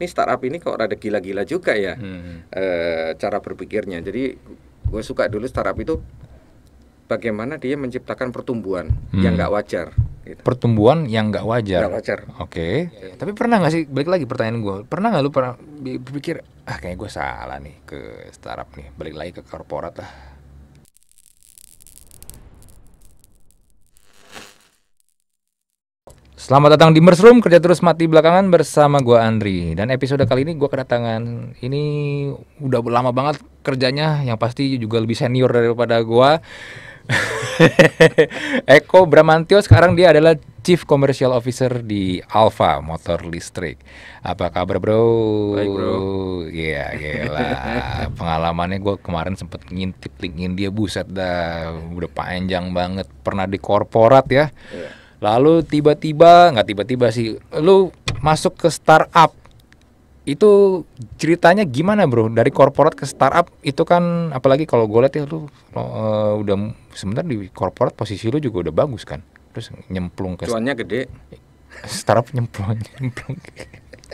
ini startup ini kok rada gila-gila juga ya hmm. e, cara berpikirnya. Jadi gue suka dulu startup itu bagaimana dia menciptakan pertumbuhan hmm. yang nggak wajar. Gitu. Pertumbuhan yang nggak wajar. Nggak wajar. Oke. Okay. Ya, ya. Tapi pernah nggak sih balik lagi pertanyaan gue? Pernah nggak lu pernah berpikir ah kayaknya gue salah nih ke startup nih balik lagi ke korporat lah Selamat datang di Mersroom kerja terus mati belakangan bersama gue Andri. Dan episode kali ini gue kedatangan ini udah lama banget kerjanya yang pasti juga lebih senior daripada gue Eko Bramantio sekarang dia adalah Chief Commercial Officer di Alpha Motor Listrik. Apa kabar bro? Baik bro. Iya, yeah, lah. Pengalamannya gue kemarin sempet ngintip linkin dia buset dah, udah panjang banget. Pernah di korporat ya. Yeah Lalu tiba-tiba nggak tiba-tiba sih, lu masuk ke startup itu ceritanya gimana bro dari korporat ke startup itu kan apalagi kalau gue lihat ya lu lo, uh, udah sebentar di korporat posisi lu juga udah bagus kan terus nyemplung ke cuannya gede startup nyemplung nyemplung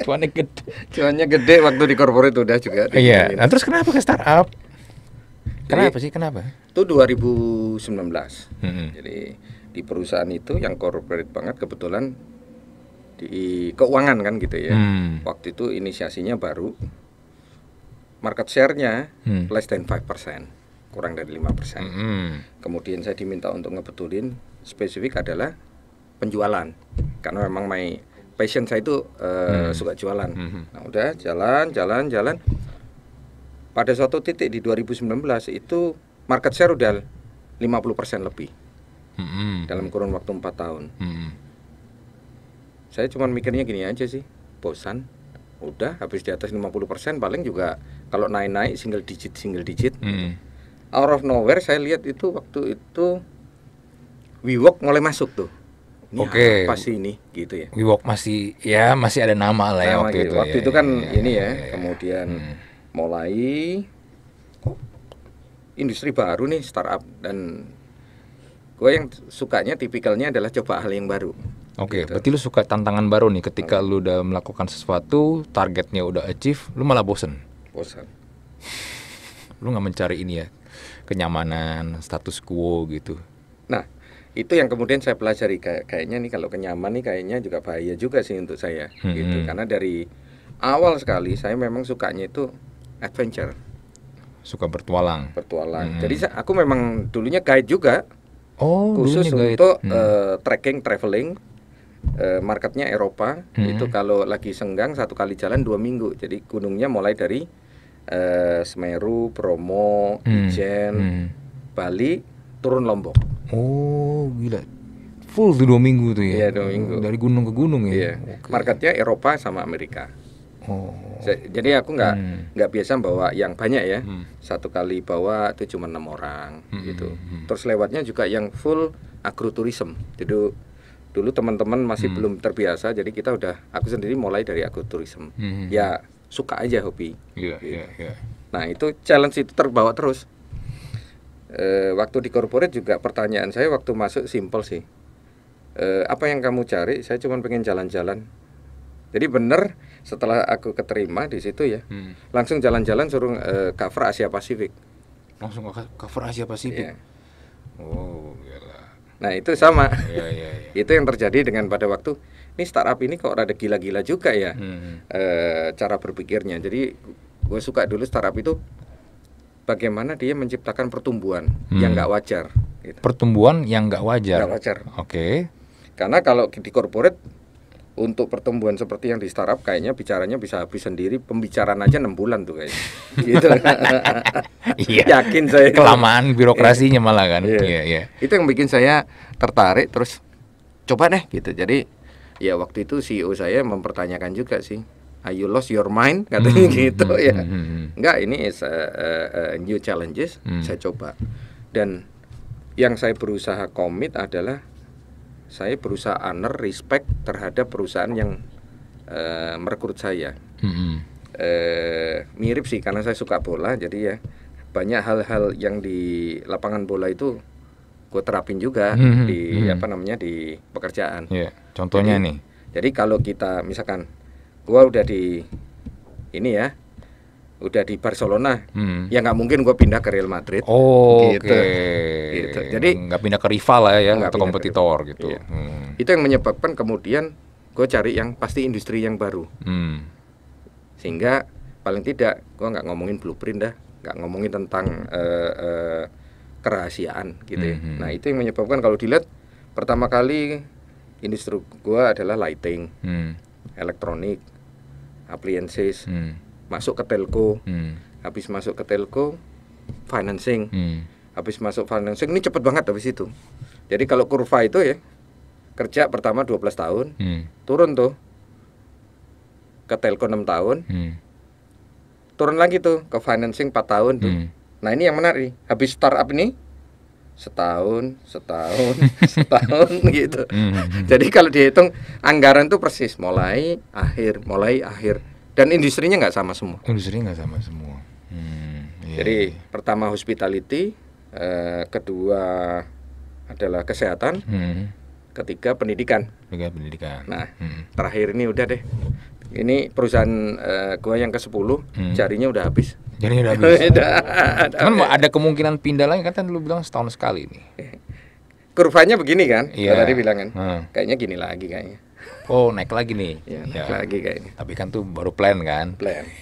cuannya gede cuannya gede waktu di korporat udah juga iya nah, terus kenapa ke startup kenapa Jadi, sih kenapa itu 2019 mm -hmm. Jadi di perusahaan itu yang corporate banget kebetulan di keuangan kan gitu ya. Hmm. Waktu itu inisiasinya baru market share-nya hmm. less than 5%, kurang dari 5%. Hmm. Kemudian saya diminta untuk ngebetulin spesifik adalah penjualan. Karena memang my passion saya itu uh, hmm. suka jualan. Hmm. Nah, udah jalan jalan jalan pada suatu titik di 2019 itu market share udah 50% lebih hmm. dalam kurun waktu empat tahun. Hmm. Saya cuma mikirnya gini aja sih, bosan. Udah habis di atas 50% paling juga kalau naik-naik single digit single digit. Hmm. Out of nowhere saya lihat itu waktu itu WeWork mulai masuk tuh. Oke. Pasti ini gitu ya. WeWork masih ya masih ada nama lah ya waktu gitu. itu. Waktu ya, itu kan ya, ini ya, ya kemudian hmm. mulai industri baru nih startup dan gue yang sukanya tipikalnya adalah coba hal yang baru Oke, okay, gitu. berarti lu suka tantangan baru nih ketika okay. lu udah melakukan sesuatu, targetnya udah achieve, lu malah bosen. Bosen. lu nggak mencari ini ya, kenyamanan, status quo gitu. Nah, itu yang kemudian saya pelajari Kay kayaknya nih kalau kenyaman nih kayaknya juga bahaya juga sih untuk saya hmm. gitu hmm. karena dari awal sekali saya memang sukanya itu adventure. Suka bertualang. Bertualang. Hmm. Jadi aku memang dulunya guide juga Oh, khusus untuk hmm. uh, trekking traveling uh, marketnya Eropa hmm. itu kalau lagi senggang satu kali jalan dua minggu jadi gunungnya mulai dari uh, Semeru, Bromo, hmm. Ijen, hmm. Bali, turun Lombok. Oh gila full tuh dua minggu tuh ya. Iya dua minggu. Dari gunung ke gunung ya. Iya. Okay. Marketnya Eropa sama Amerika. Oh. Jadi aku nggak hmm. nggak hmm. biasa bawa yang banyak ya. Hmm. Satu kali bawa itu cuma enam orang hmm. gitu. Hmm, hmm, terus lewatnya juga yang full agroturism. Jadi dulu teman-teman masih hmm. belum terbiasa. Jadi kita udah aku sendiri mulai dari agroturism. Hmm. Ya suka aja hobi. Yeah, gitu. yeah, yeah. Nah itu challenge itu terbawa terus. E, waktu di corporate juga pertanyaan saya waktu masuk simple sih. E, apa yang kamu cari? Saya cuma pengen jalan-jalan jadi benar setelah aku keterima di situ ya, hmm. langsung jalan-jalan suruh uh, cover Asia Pasifik. Langsung cover Asia Pasifik. Yeah. Oh, gila. Nah itu sama. yeah, yeah, yeah. itu yang terjadi dengan pada waktu ini startup ini kok rada gila-gila juga ya hmm. e, cara berpikirnya. Jadi gue suka dulu startup itu bagaimana dia menciptakan pertumbuhan hmm. yang nggak wajar. Gitu. Pertumbuhan yang nggak wajar. Nggak wajar. Oke. Okay. Karena kalau di corporate untuk pertumbuhan seperti yang di startup kayaknya bicaranya bisa habis sendiri pembicaraan aja enam bulan tuh kayaknya gitu iya. yakin saya kelamaan birokrasinya malah kan iya. Iya, iya itu yang bikin saya tertarik terus coba deh gitu jadi ya waktu itu CEO saya mempertanyakan juga sih Are you lost your mind hmm, katanya hmm, gitu hmm, ya hmm, hmm. enggak ini is a, a, a new challenges mm. saya coba dan yang saya berusaha komit adalah saya berusaha honor respect terhadap perusahaan yang uh, merekrut saya mm-hmm. uh, mirip sih karena saya suka bola jadi ya banyak hal-hal yang di lapangan bola itu gue terapin juga mm-hmm. di mm-hmm. apa namanya di pekerjaan yeah. contohnya jadi, nih jadi kalau kita misalkan gue udah di ini ya udah di Barcelona hmm. ya nggak mungkin gue pindah ke Real Madrid oh gitu, okay. gitu. jadi nggak pindah ke rival lah ya atau kompetitor gitu iya. hmm. itu yang menyebabkan kemudian gue cari yang pasti industri yang baru hmm. sehingga paling tidak gue nggak ngomongin blueprint dah nggak ngomongin tentang uh, uh, kerahasiaan gitu ya. hmm. nah itu yang menyebabkan kalau dilihat pertama kali industri gue adalah lighting hmm. elektronik appliances hmm masuk ke telco hmm. habis masuk ke telco financing hmm. habis masuk financing ini cepet banget habis itu jadi kalau kurva itu ya kerja pertama 12 tahun hmm. turun tuh ke telco 6 tahun hmm. turun lagi tuh ke financing 4 tahun tuh hmm. nah ini yang menarik habis startup ini setahun, setahun, setahun gitu. Hmm, hmm, -hmm. Jadi kalau dihitung anggaran tuh persis mulai akhir, mulai akhir. Dan industrinya nggak sama semua. Industri nggak sama semua. Hmm, iya, Jadi iya. pertama hospitality, eh, kedua adalah kesehatan, hmm. ketiga pendidikan. Ketiga pendidikan. Nah, hmm. terakhir ini udah deh. Ini perusahaan uh, gua yang ke-10, hmm. carinya udah habis. Jadi udah habis. Kan ada kemungkinan pindah lagi kan lu bilang setahun sekali ini. Kurvanya begini kan? yeah. Tadi bilang kan. Hmm. Kayaknya gini lagi kayaknya. Oh naik lagi nih. Ya, naik ya. lagi kayaknya. Tapi kan tuh baru plan kan. Plan.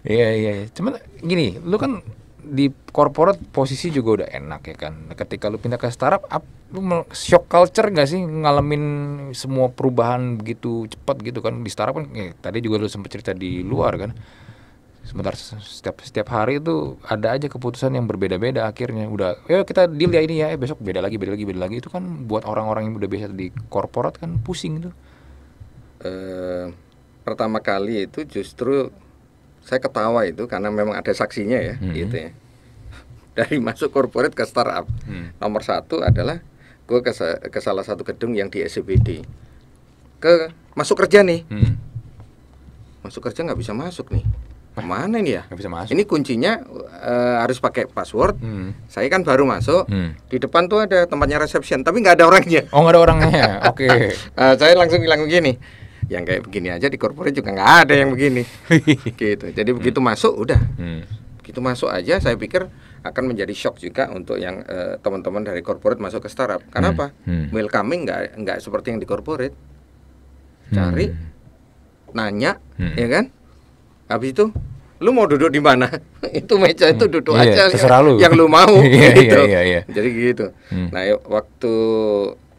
Iya, iya iya. Cuman gini, lu kan di korporat posisi juga udah enak ya kan. Ketika lu pindah ke startup, up, lu shock culture gak sih ngalamin semua perubahan begitu cepat gitu kan di startup kan? Ya, tadi juga lu sempat cerita di hmm. luar kan sementara setiap setiap hari itu ada aja keputusan yang berbeda-beda akhirnya udah ya kita deal ya ini ya eh, besok beda lagi beda lagi beda lagi itu kan buat orang-orang yang udah biasa di korporat kan pusing tuh gitu. eh, pertama kali itu justru saya ketawa itu karena memang ada saksinya ya mm -hmm. gitu ya dari masuk korporat ke startup mm. nomor satu adalah gue ke, ke salah satu gedung yang di SCBD ke masuk kerja nih mm. masuk kerja nggak bisa masuk nih Mana ini ya? Gak bisa masuk. Ini kuncinya uh, harus pakai password. Hmm. Saya kan baru masuk. Hmm. Di depan tuh ada tempatnya reception, tapi nggak ada orangnya. Oh nggak ada orangnya. Oke. Okay. uh, eh, saya langsung bilang begini. Yang kayak begini aja di korporat juga nggak ada yang begini. gitu. Jadi hmm. begitu hmm. masuk udah. Hmm. Begitu masuk aja saya pikir akan menjadi shock juga untuk yang uh, teman-teman dari korporat masuk ke startup. Kenapa? Hmm. Hmm. Welcoming nggak nggak seperti yang di korporat. Hmm. Cari, hmm. nanya, hmm. ya kan? Habis itu lu mau duduk di mana itu meja itu hmm. duduk hmm. aja yeah, lu. yang lu mau iya, iya, gitu yeah, yeah, yeah. jadi gitu hmm. nah ya, waktu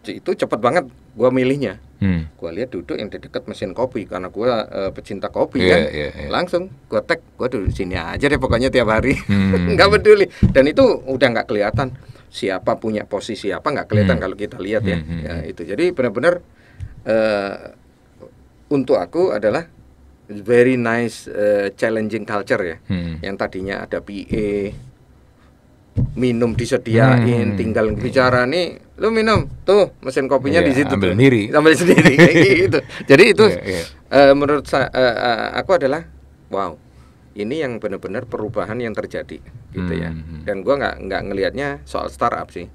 itu cepet banget gua milihnya hmm. gua lihat duduk yang di dekat mesin kopi karena gua uh, pecinta kopi yeah, kan yeah, yeah. langsung gua tag gua duduk sini aja deh pokoknya tiap hari hmm. peduli dan itu udah nggak kelihatan siapa punya posisi apa nggak kelihatan hmm. kalau kita lihat ya, hmm. hmm ya hmm. itu jadi benar-benar uh, untuk aku adalah very nice uh, challenging culture ya. Hmm. Yang tadinya ada PA e, minum disediain, hmm. tinggal bicara hmm. nih, lu minum tuh mesin kopinya yeah, di situ. Ambil sendiri. sambil sendiri gitu. Jadi itu yeah, yeah. Uh, menurut saya uh, eh, uh, eh, aku adalah wow. Ini yang benar-benar perubahan yang terjadi gitu ya. hmm. ya. Dan gua nggak nggak ngelihatnya soal startup sih.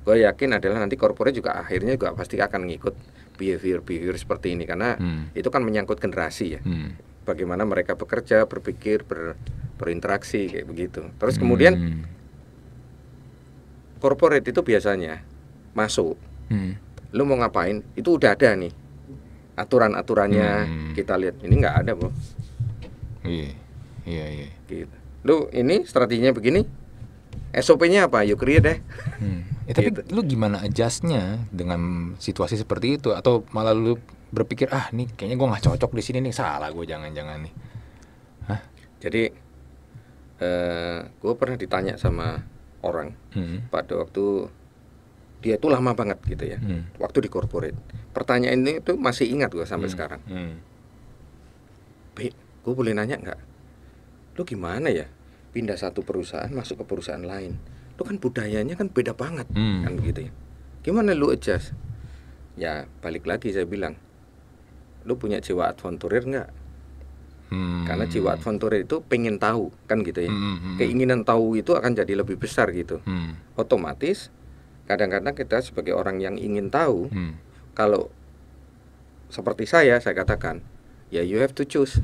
Gue yakin adalah nanti korporat juga akhirnya juga pasti akan ngikut behavior behavior seperti ini karena hmm. itu kan menyangkut generasi ya. Hmm bagaimana mereka bekerja, berpikir, ber, berinteraksi kayak begitu. Terus kemudian hmm. corporate itu biasanya masuk. Hmm. Lu mau ngapain? Itu udah ada nih. Aturan-aturannya hmm. kita lihat. Ini nggak ada, Bro. Iya. Iya, iya. Gitu. Lu ini strateginya begini. SOP-nya apa? Yuk create deh. Hmm. Ya, tapi gitu. lu gimana adjustnya dengan situasi seperti itu atau malah lu berpikir ah nih kayaknya gue nggak cocok di sini nih salah gue jangan-jangan nih Hah? jadi uh, eh, gue pernah ditanya sama orang hmm. pada waktu dia itu lama banget gitu ya hmm. waktu di corporate pertanyaan ini tuh masih ingat gue sampai hmm. sekarang hmm. Be, gue boleh nanya nggak lu gimana ya pindah satu perusahaan masuk ke perusahaan lain lu kan budayanya kan beda banget hmm. kan gitu ya gimana lu adjust ya balik lagi saya bilang lu punya jiwa adventurer nggak hmm. karena jiwa adventurer itu pengen tahu kan gitu ya hmm, hmm, hmm. keinginan tahu itu akan jadi lebih besar gitu hmm. otomatis kadang-kadang kita sebagai orang yang ingin tahu hmm. kalau seperti saya saya katakan ya you have to choose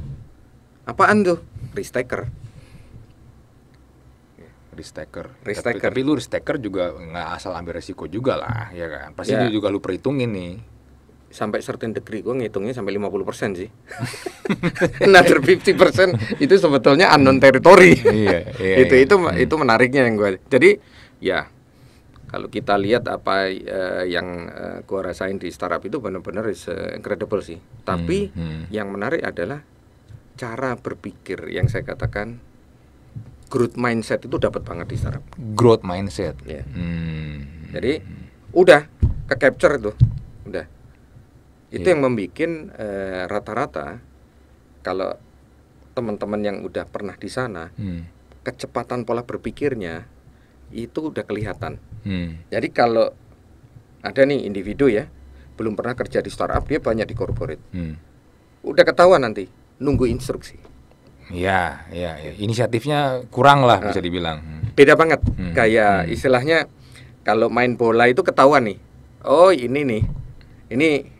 apaan tuh risk taker risk taker. Risk Tapi, tapi lu risk taker juga nggak asal ambil resiko juga lah, ya kan? Pasti yeah. juga lu perhitungin nih sampai certain degree gue ngitungnya sampai 50% sih. Another nah, 50% itu sebetulnya unknown territory. iya, iya, itu iya. itu hmm. itu menariknya yang gue. Jadi ya kalau kita lihat apa uh, yang uh, gua rasain di startup itu benar-benar is uh, incredible sih. Tapi hmm, hmm. yang menarik adalah cara berpikir yang saya katakan growth mindset itu dapat banget di startup. Growth mindset. Ya. Hmm. Jadi udah ke capture itu. Udah itu iya. yang membuat eh, rata-rata kalau teman-teman yang udah pernah di sana, hmm. kecepatan pola berpikirnya itu udah kelihatan. Hmm. Jadi kalau ada nih individu ya, belum pernah kerja di startup, dia banyak di corporate. Hmm. Udah ketahuan nanti, nunggu instruksi. Ya, ya, ya. inisiatifnya kurang lah nah, bisa dibilang. Hmm. Beda banget, hmm. kayak hmm. istilahnya kalau main bola itu ketahuan nih. Oh ini nih, ini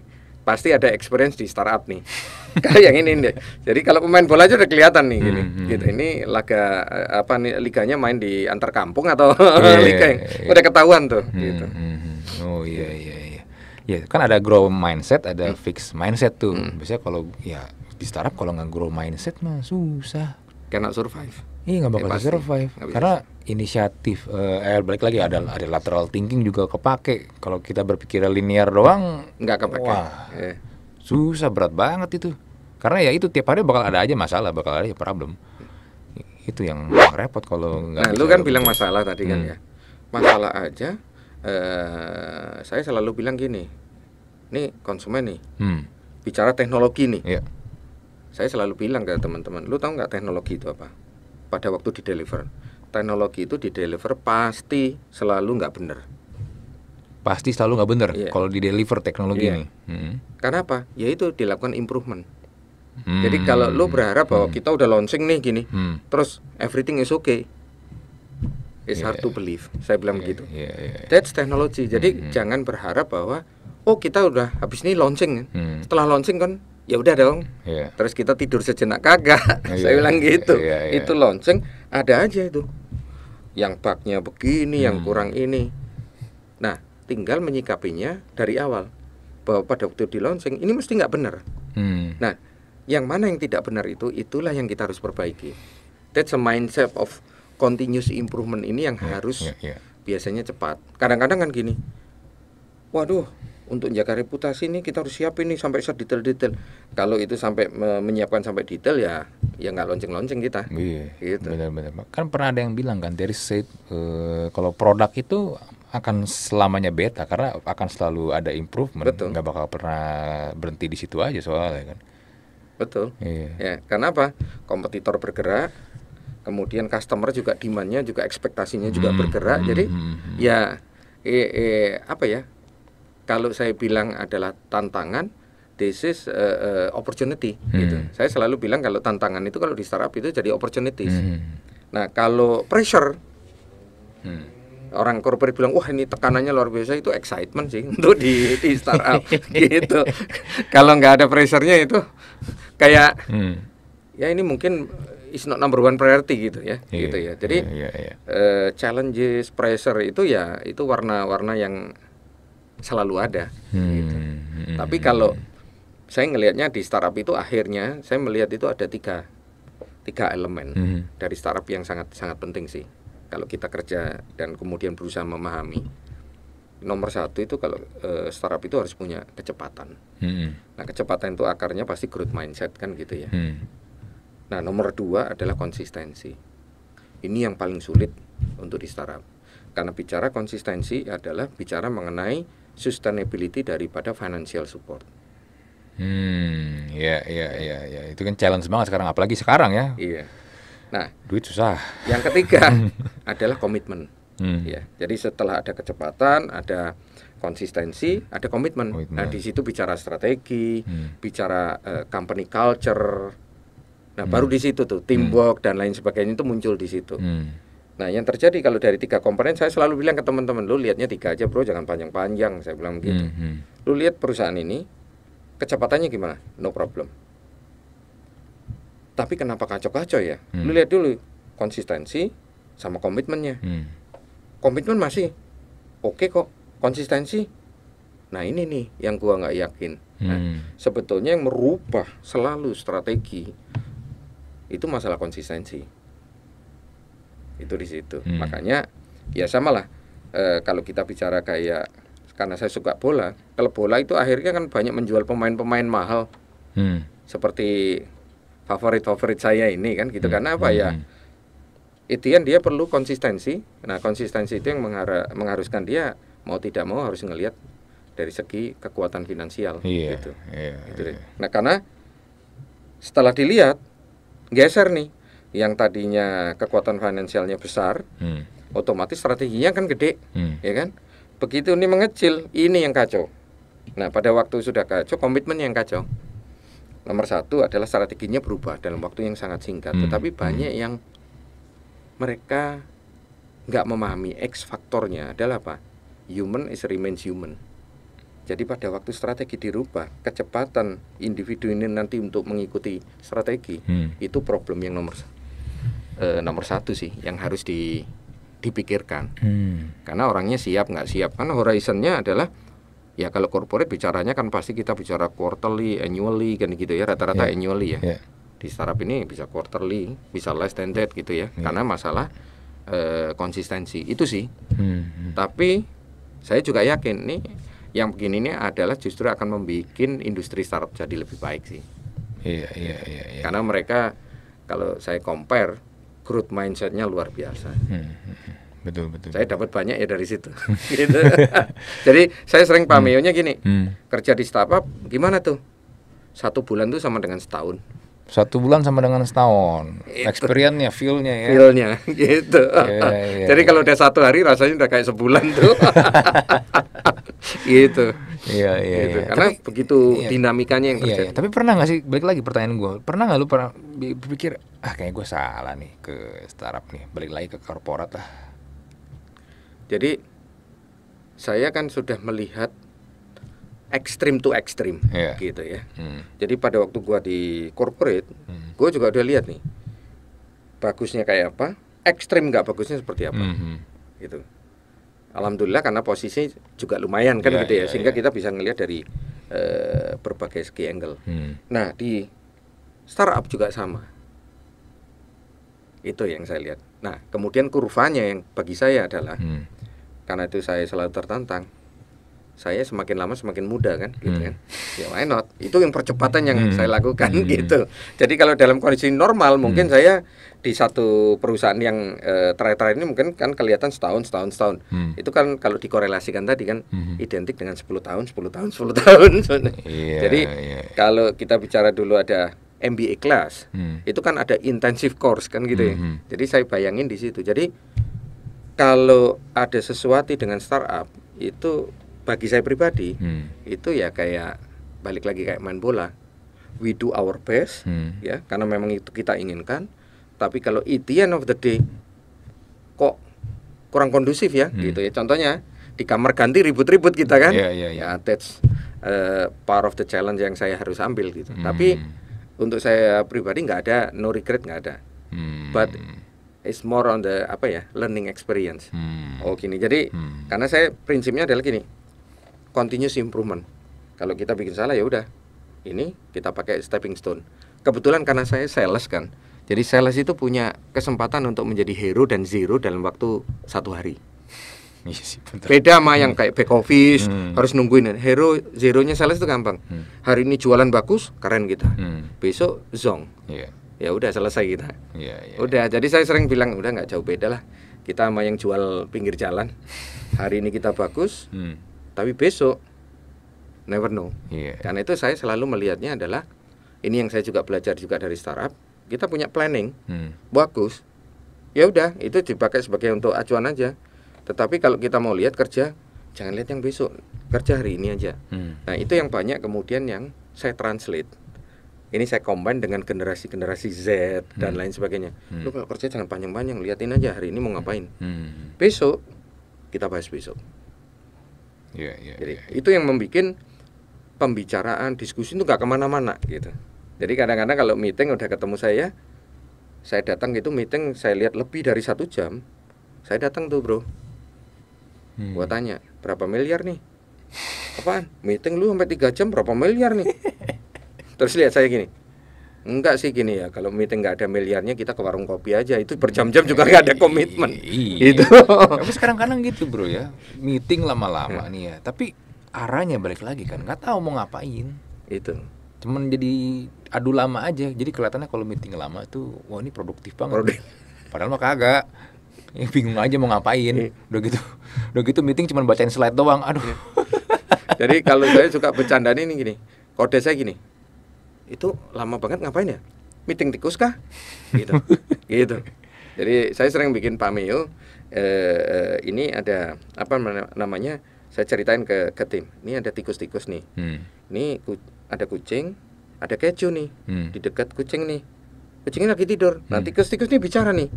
pasti ada experience di startup nih kayak yang ini nih jadi kalau pemain bola aja udah kelihatan nih gini hmm, hmm gitu hmm. ini laga eh, apa nih liganya main di antar kampung atau yeah, iya, liga yang yeah. udah ketahuan tuh hmm, gitu hmm, oh iya iya iya ya kan ada grow mindset ada mm. fix mindset tuh mm. biasanya kalau ya di startup kalau nggak grow mindset mah susah cannot survive Iya nggak ya bakal ya, survive karena inisiatif uh, eh balik lagi ada ada lateral thinking juga kepake kalau kita berpikir linear doang nggak kepake wah eh. susah berat banget itu karena ya itu tiap hari bakal ada aja masalah bakal ada problem itu yang repot kalau nggak nah lu kan bilang masalah tadi kan hmm. kan ya masalah aja eh, saya selalu bilang gini nih konsumen nih hmm. bicara teknologi nih yeah. saya selalu bilang ke teman-teman lu tahu nggak teknologi itu apa pada waktu di deliver teknologi itu di deliver pasti selalu nggak benar pasti selalu nggak benar yeah. kalau di deliver teknologi yeah. ini hmm. karena apa ya itu dilakukan improvement hmm. jadi kalau lo berharap bahwa hmm. kita udah launching nih gini hmm. terus everything is okay It's yeah. hard to believe, saya bilang yeah, begitu. Yeah, yeah, That's technology. Jadi mm -hmm. jangan berharap bahwa oh kita udah habis ini launching Mm. Setelah launching kan ya udah dong yeah. terus kita tidur sejenak kagak yeah. saya iya. bilang gitu yeah, yeah. itu lonceng ada aja itu yang baknya begini hmm. yang kurang ini nah tinggal menyikapinya dari awal bahwa pada waktu di lonceng ini mesti nggak benar hmm. nah yang mana yang tidak benar itu itulah yang kita harus perbaiki that's a mindset of continuous improvement ini yang yeah, harus yeah, yeah. biasanya cepat kadang-kadang kan gini waduh untuk jaga reputasi ini kita harus siapin ini sampai sedetail-detail. detail Kalau itu sampai me menyiapkan sampai detail ya ya nggak lonceng-lonceng kita. Iya. Gitu. Benar-benar. Kan pernah ada yang bilang kan dari said uh, kalau produk itu akan selamanya beta karena akan selalu ada improvement, nggak bakal pernah berhenti di situ aja soalnya kan. Betul. Iya. Ya, karena apa? Kompetitor bergerak, kemudian customer juga demandnya juga ekspektasinya juga hmm, bergerak. Hmm, jadi hmm, hmm. ya eh, eh, apa ya? kalau saya bilang adalah tantangan, this is uh, uh, opportunity. Hmm. Gitu. Saya selalu bilang kalau tantangan itu kalau di startup itu jadi opportunities. Hmm. Nah kalau pressure, hmm. orang corporate bilang wah ini tekanannya luar biasa itu excitement sih untuk di, di startup iya. gitu. kalau nggak ada pressurnya itu kayak hmm. ya ini mungkin is not number one priority gitu ya yeah. gitu ya jadi yeah, yeah, yeah. Uh, challenges pressure itu ya itu warna-warna yang selalu ada. Hmm. Gitu. Hmm. Tapi hmm. kalau saya ngelihatnya di startup itu akhirnya saya melihat itu ada tiga tiga elemen hmm. dari startup yang sangat sangat penting sih kalau kita kerja dan kemudian berusaha memahami nomor satu itu kalau e, startup itu harus punya kecepatan hmm. nah kecepatan itu akarnya pasti growth mindset kan gitu ya hmm. nah nomor dua adalah konsistensi ini yang paling sulit untuk di startup karena bicara konsistensi adalah bicara mengenai sustainability daripada financial support. Hmm, ya, ya, ya, ya. Itu kan challenge banget sekarang, apalagi sekarang ya. Iya. Nah, duit susah. Yang ketiga adalah komitmen. Hmm. Ya, jadi setelah ada kecepatan, ada konsistensi, ada komitmen. komitmen. Nah, di situ bicara strategi, hmm. bicara uh, company culture. Nah, hmm. baru di situ tuh teamwork hmm. dan lain sebagainya itu muncul di situ. Hmm. Nah, yang terjadi kalau dari tiga komponen, saya selalu bilang ke teman-teman, lu lihatnya tiga aja bro, jangan panjang-panjang. Saya bilang gitu. Mm -hmm. Lu lihat perusahaan ini, kecepatannya gimana? No problem. Tapi kenapa kacau-kacau ya? Mm. Lu hmm. lihat dulu konsistensi sama komitmennya. Mm. Komitmen masih oke okay kok, konsistensi. Nah ini nih yang gua nggak yakin. Mm. hmm. sebetulnya yang merubah selalu strategi itu masalah konsistensi itu di situ hmm. makanya ya samalah e, kalau kita bicara kayak karena saya suka bola kalau bola itu akhirnya kan banyak menjual pemain-pemain mahal hmm. seperti favorit-favorit saya ini kan gitu hmm. karena apa ya? hmm. ya Itian dia perlu konsistensi nah konsistensi itu yang mengharuskan dia mau tidak mau harus ngelihat dari segi kekuatan finansial yeah, gitu. Yeah, iya, gitu iya. yeah. Nah karena setelah dilihat geser nih yang tadinya kekuatan finansialnya besar, hmm. otomatis strateginya kan gede, hmm. ya kan? Begitu ini mengecil, ini yang kacau. Nah, pada waktu sudah kacau, komitmen yang kacau. Nomor satu adalah strateginya berubah dalam waktu yang sangat singkat, hmm. tetapi hmm. banyak hmm. yang mereka nggak memahami X faktornya adalah apa? Human is remains human. Jadi pada waktu strategi dirubah, kecepatan individu ini nanti untuk mengikuti strategi hmm. itu problem yang nomor satu uh, nomor satu sih yang harus di, dipikirkan. Hmm. Karena orangnya siap nggak siap. Karena horizonnya adalah ya kalau corporate bicaranya kan pasti kita bicara quarterly, annually kan gitu ya rata-rata yeah. annually ya. Yeah. Di startup ini bisa quarterly, bisa less than that gitu ya. Yeah. Karena masalah uh, konsistensi itu sih. Hmm, hmm. Tapi saya juga yakin nih yang begini ini adalah justru akan membuat industri startup jadi lebih baik sih. Iya, iya, iya. iya. Karena mereka kalau saya compare growth mindsetnya luar biasa. Hmm, hmm, hmm, betul betul. Saya dapat banyak ya dari situ. gitu. Jadi saya sering pameonya gini, hmm, hmm. kerja di startup gimana tuh? Satu bulan tuh sama dengan setahun. Satu bulan sama dengan setahun. Experience-nya, feel-nya ya. Feel-nya gitu. Yeah, yeah, Jadi iya. kalau udah satu hari rasanya udah kayak sebulan tuh gitu iya iya gitu. iya karena tapi, begitu iya, dinamikanya yang terjadi iya, iya. tapi pernah nggak sih balik lagi pertanyaan gue pernah nggak lu pernah berpikir ah kayaknya gue salah nih ke startup nih balik lagi ke korporat lah jadi saya kan sudah melihat ekstrim to ekstrim yeah. gitu ya. Hmm. Jadi pada waktu gua di corporate, hmm. gua juga udah lihat nih bagusnya kayak apa, ekstrim nggak bagusnya seperti apa, hmm. hmm. gitu alhamdulillah karena posisi juga lumayan kan ya, gitu ya ya sehingga ya. kita bisa ngelihat dari uh, berbagai segi angle. Hmm. Nah, di startup juga sama. Itu yang saya lihat. Nah, kemudian kurvanya yang bagi saya adalah hmm. karena itu saya selalu tertantang saya semakin lama semakin muda kan gitu hmm. kan ya why not itu yang percepatan yang hmm. saya lakukan hmm. gitu jadi kalau dalam kondisi normal mungkin hmm. saya di satu perusahaan yang e, terakhir-terakhir ini mungkin kan kelihatan setahun setahun setahun hmm. itu kan kalau dikorelasikan tadi kan hmm. identik dengan 10 tahun 10 tahun 10 tahun yeah, jadi yeah. kalau kita bicara dulu ada MBA kelas hmm. itu kan ada intensive course kan gitu ya hmm, hmm. jadi saya bayangin di situ jadi kalau ada sesuatu dengan startup itu bagi saya pribadi hmm. itu ya kayak balik lagi kayak main bola we do our best hmm. ya karena memang itu kita inginkan tapi kalau at the end of the day kok kurang kondusif ya hmm. gitu ya contohnya di kamar ganti ribut-ribut kita kan yeah, yeah, yeah. ya that's uh, part of the challenge yang saya harus ambil gitu hmm. tapi untuk saya pribadi nggak ada no regret nggak ada hmm. but it's more on the apa ya learning experience hmm. oh gini jadi hmm. karena saya prinsipnya adalah gini continuous improvement. Kalau kita bikin salah ya udah, ini kita pakai stepping stone. Kebetulan karena saya sales kan, jadi sales itu punya kesempatan untuk menjadi hero dan zero dalam waktu satu hari. Iya beda sama yang hmm. kayak back office hmm. harus nungguin hero zeronya sales itu gampang. Hmm. Hari ini jualan bagus, keren kita. Gitu. Hmm. Besok zong. Yeah. Ya udah selesai kita. Yeah, yeah. Iya. Udah, jadi saya sering bilang udah nggak jauh beda lah. Kita sama yang jual pinggir jalan. Hari ini kita bagus, hmm. Tapi besok never know. Yeah. Karena itu saya selalu melihatnya adalah ini yang saya juga belajar juga dari startup. Kita punya planning hmm. bagus. Ya udah itu dipakai sebagai untuk acuan aja. Tetapi kalau kita mau lihat kerja, jangan lihat yang besok, kerja hari ini aja. Hmm. Nah itu yang banyak kemudian yang saya translate. Ini saya combine dengan generasi-generasi Z hmm. dan lain sebagainya. Hmm. Lu kalau kerja jangan panjang-panjang, liatin aja hari ini mau ngapain. Hmm. Besok kita bahas besok. Yeah, yeah, Jadi yeah, iya. itu yang membuat pembicaraan, diskusi itu nggak kemana-mana gitu. Jadi kadang-kadang kalau meeting udah ketemu saya, saya datang itu meeting, saya lihat lebih dari satu jam, saya datang tuh bro, hmm. gua tanya berapa miliar nih? Apaan? Meeting lu sampai tiga jam berapa miliar nih? Terus lihat saya gini, Enggak sih gini ya, kalau meeting nggak ada miliarnya kita ke warung kopi aja. Itu berjam-jam juga nggak ada komitmen. Iya. Itu. Tapi sekarang kadang gitu bro ya, meeting lama-lama hmm. nih ya. Tapi arahnya balik lagi kan, nggak tahu mau ngapain. Itu. Cuman jadi adu lama aja. Jadi kelihatannya kalau meeting lama tuh, wah ini produktif banget. Produk. Padahal mah kagak. Ya, bingung aja mau ngapain. Iya. Udah gitu, udah gitu meeting cuma bacain slide doang. Aduh. Iya. Jadi kalau saya suka bercanda ini gini, kode saya gini itu lama banget ngapain ya meeting tikus kah gitu gitu jadi saya sering bikin pameo eh, eh, ini ada apa namanya saya ceritain ke ke tim ini ada tikus-tikus nih hmm. ini ku, ada kucing ada keju nih hmm. di dekat kucing nih kucingnya lagi tidur nah, hmm. nah tikus-tikus nih bicara nih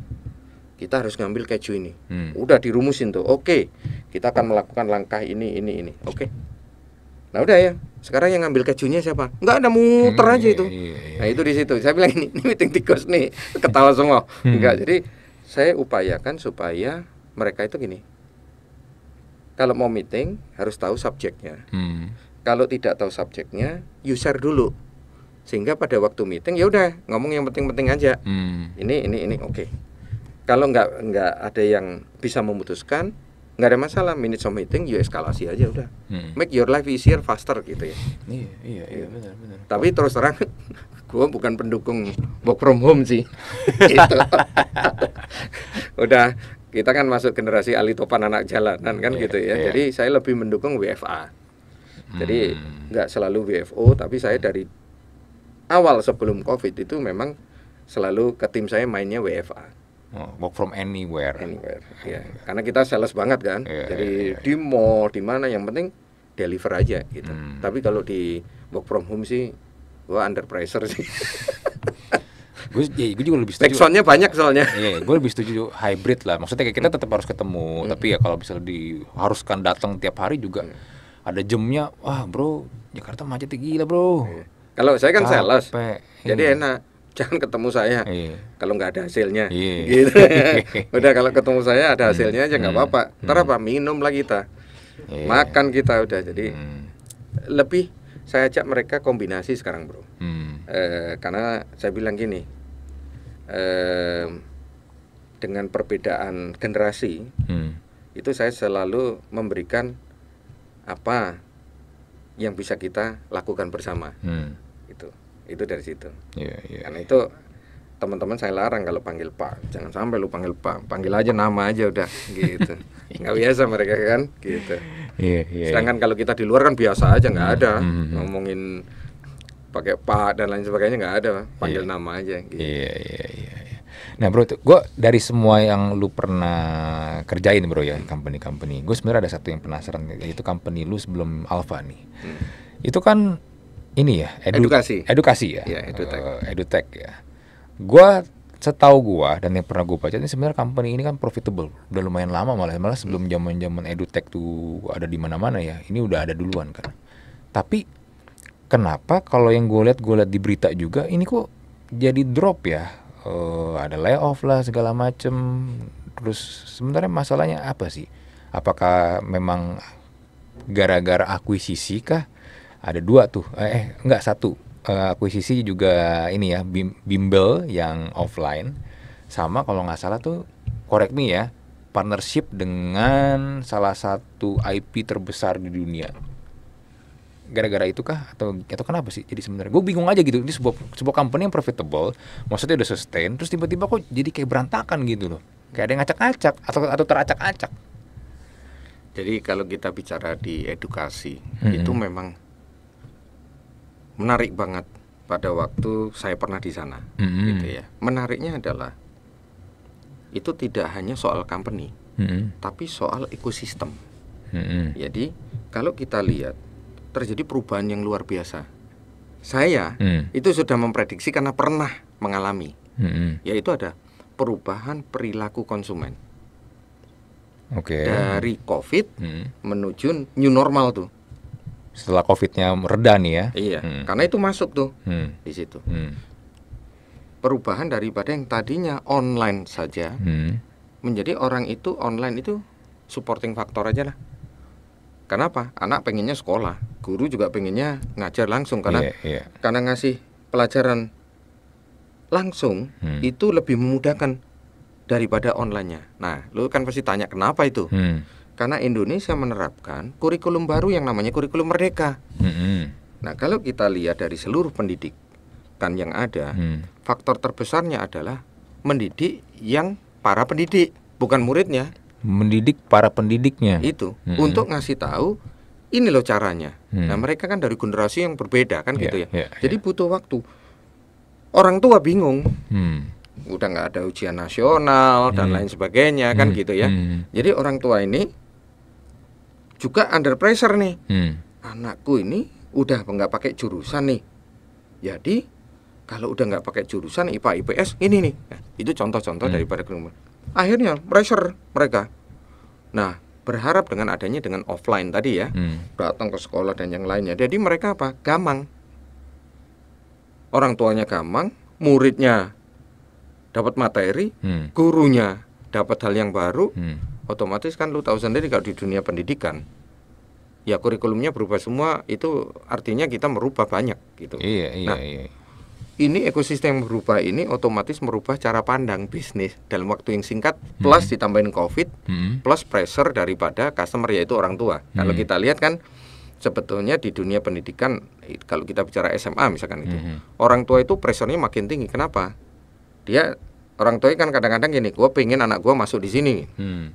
kita harus ngambil keju ini hmm. udah dirumusin tuh oke okay. kita akan melakukan langkah ini ini ini oke okay. Nah udah ya, sekarang yang ngambil kejunya siapa? Enggak ada muter hmm, aja iya, itu. Iya, iya. Nah itu di situ. Saya bilang ini, ini meeting tikus nih, ketawa semua. Enggak. Hmm. Jadi saya upayakan supaya mereka itu gini. Kalau mau meeting harus tahu subjeknya. Hmm. Kalau tidak tahu subjeknya, user dulu. Sehingga pada waktu meeting ya udah ngomong yang penting-penting aja. Hmm. Ini ini ini oke. Okay. Kalau nggak nggak ada yang bisa memutuskan, nggak ada masalah minutes of meeting you eskalasi aja udah hmm. make your life easier faster gitu ya iya iya iya, iya. benar benar tapi terus terang gue bukan pendukung work from home sih gitu udah kita kan masuk generasi ahli topan anak jalanan kan yeah, gitu ya yeah. jadi saya lebih mendukung WFA jadi hmm. nggak selalu WFO tapi saya dari awal sebelum covid itu memang selalu ke tim saya mainnya WFA Oh, work from anywhere. Anywhere. Ya. Yeah. Karena kita sales banget kan. Yeah, Jadi yeah, yeah. di iya. mall di mana yang penting deliver aja gitu. Hmm. Tapi kalau di work from home sih gua under pressure sih. gue ya, juga lebih setuju. Backsoundnya banyak soalnya. Iya, gue lebih setuju hybrid lah. Maksudnya kayak kita tetap harus ketemu, hmm. tapi ya kalau bisa diharuskan datang tiap hari juga hmm. ada jamnya. Wah, bro, Jakarta macet gila, bro. Iya. Kalau saya kan Capek. sales. Jadi iya. enak jangan ketemu saya iya. kalau nggak ada hasilnya iya. gitu udah kalau ketemu saya ada hmm. hasilnya aja nggak hmm. apa-apa ntar hmm. apa minum lagi kita iya. makan kita udah jadi mm. lebih saya ajak mereka kombinasi sekarang bro mm. e, karena saya bilang gini e, dengan perbedaan generasi mm. itu saya selalu memberikan apa yang bisa kita lakukan bersama hmm itu dari situ yeah, yeah, karena iya. itu teman-teman saya larang kalau panggil Pak jangan sampai lu panggil Pak panggil aja nama aja udah gitu nggak biasa mereka kan gitu yeah, yeah, iya. sedangkan kalau kita di luar kan biasa aja nggak ada mm -hmm. ngomongin pakai Pak dan lain sebagainya nggak ada panggil yeah. nama aja gitu iya yeah, iya, iya nah bro gue dari semua yang lu pernah kerjain bro ya company-company gue sebenarnya ada satu yang penasaran yaitu company lu sebelum Alfa nih hmm. itu kan ini ya edu edukasi edukasi ya, ya edutech uh, edutech ya Gua setahu gua dan yang pernah gua baca ini sebenarnya company ini kan profitable udah lumayan lama malah malah sebelum iya. zaman zaman edutech tuh ada di mana mana ya ini udah ada duluan kan tapi kenapa kalau yang gua lihat gua lihat di berita juga ini kok jadi drop ya uh, ada layoff lah segala macem terus sebenarnya masalahnya apa sih apakah memang gara-gara akuisisi kah ada dua tuh eh, eh enggak satu uh, akuisisi juga ini ya bimbel yang offline sama kalau nggak salah tuh korek me ya partnership dengan salah satu IP terbesar di dunia gara-gara itu kah atau atau kenapa sih jadi sebenarnya gue bingung aja gitu ini sebuah sebuah company yang profitable maksudnya udah sustain terus tiba-tiba kok jadi kayak berantakan gitu loh kayak ada yang acak-acak atau atau teracak-acak jadi kalau kita bicara di edukasi mm -hmm. itu memang menarik banget pada waktu saya pernah di sana mm-hmm. gitu ya menariknya adalah itu tidak hanya soal company mm-hmm. tapi soal ekosistem mm-hmm. jadi kalau kita lihat terjadi perubahan yang luar biasa saya mm-hmm. itu sudah memprediksi karena pernah mengalami mm-hmm. yaitu ada perubahan perilaku konsumen okay. dari COVID hmm. menuju new normal tuh setelah COVID-nya reda nih ya. Iya, hmm. karena itu masuk tuh hmm. di situ. Hmm. Perubahan daripada yang tadinya online saja hmm. menjadi orang itu online itu supporting faktor aja lah. Kenapa? Anak pengennya sekolah, guru juga pengennya ngajar langsung karena yeah, yeah. karena ngasih pelajaran langsung hmm. itu lebih memudahkan daripada onlinenya. Nah, lu kan pasti tanya kenapa itu? Hmm karena Indonesia menerapkan kurikulum baru yang namanya kurikulum merdeka. Hmm. Nah, kalau kita lihat dari seluruh pendidikan yang ada, hmm. faktor terbesarnya adalah mendidik yang para pendidik, bukan muridnya. Mendidik para pendidiknya. Itu hmm. untuk ngasih tahu ini loh caranya. Hmm. Nah, mereka kan dari generasi yang berbeda kan yeah, gitu ya. Yeah, Jadi ya. butuh waktu. Orang tua bingung. Hmm. Udah nggak ada ujian nasional hmm. dan lain sebagainya kan hmm. gitu ya. Hmm. Jadi orang tua ini juga under pressure nih. Hmm. Anakku ini udah nggak pakai jurusan nih. Jadi kalau udah nggak pakai jurusan IPA IPS ini nih. Nah, itu contoh-contoh hmm. daripada kerumunan. Akhirnya pressure mereka. Nah, berharap dengan adanya dengan offline tadi ya. Hmm. Datang ke sekolah dan yang lainnya. Jadi mereka apa? Gamang. Orang tuanya gamang, muridnya dapat materi, hmm. gurunya dapat hal yang baru. Hmm otomatis kan lu tahu sendiri kalau di dunia pendidikan ya kurikulumnya berubah semua itu artinya kita merubah banyak gitu. Iya iya nah, iya. Ini ekosistem yang berubah ini otomatis merubah cara pandang bisnis dalam waktu yang singkat hmm. plus ditambahin covid hmm. plus pressure daripada customer yaitu orang tua. Hmm. Kalau kita lihat kan sebetulnya di dunia pendidikan kalau kita bicara SMA misalkan itu hmm. orang tua itu pressernya makin tinggi. Kenapa? Dia orang tua kan kadang-kadang gini, gue pengen anak gue masuk di sini. Hmm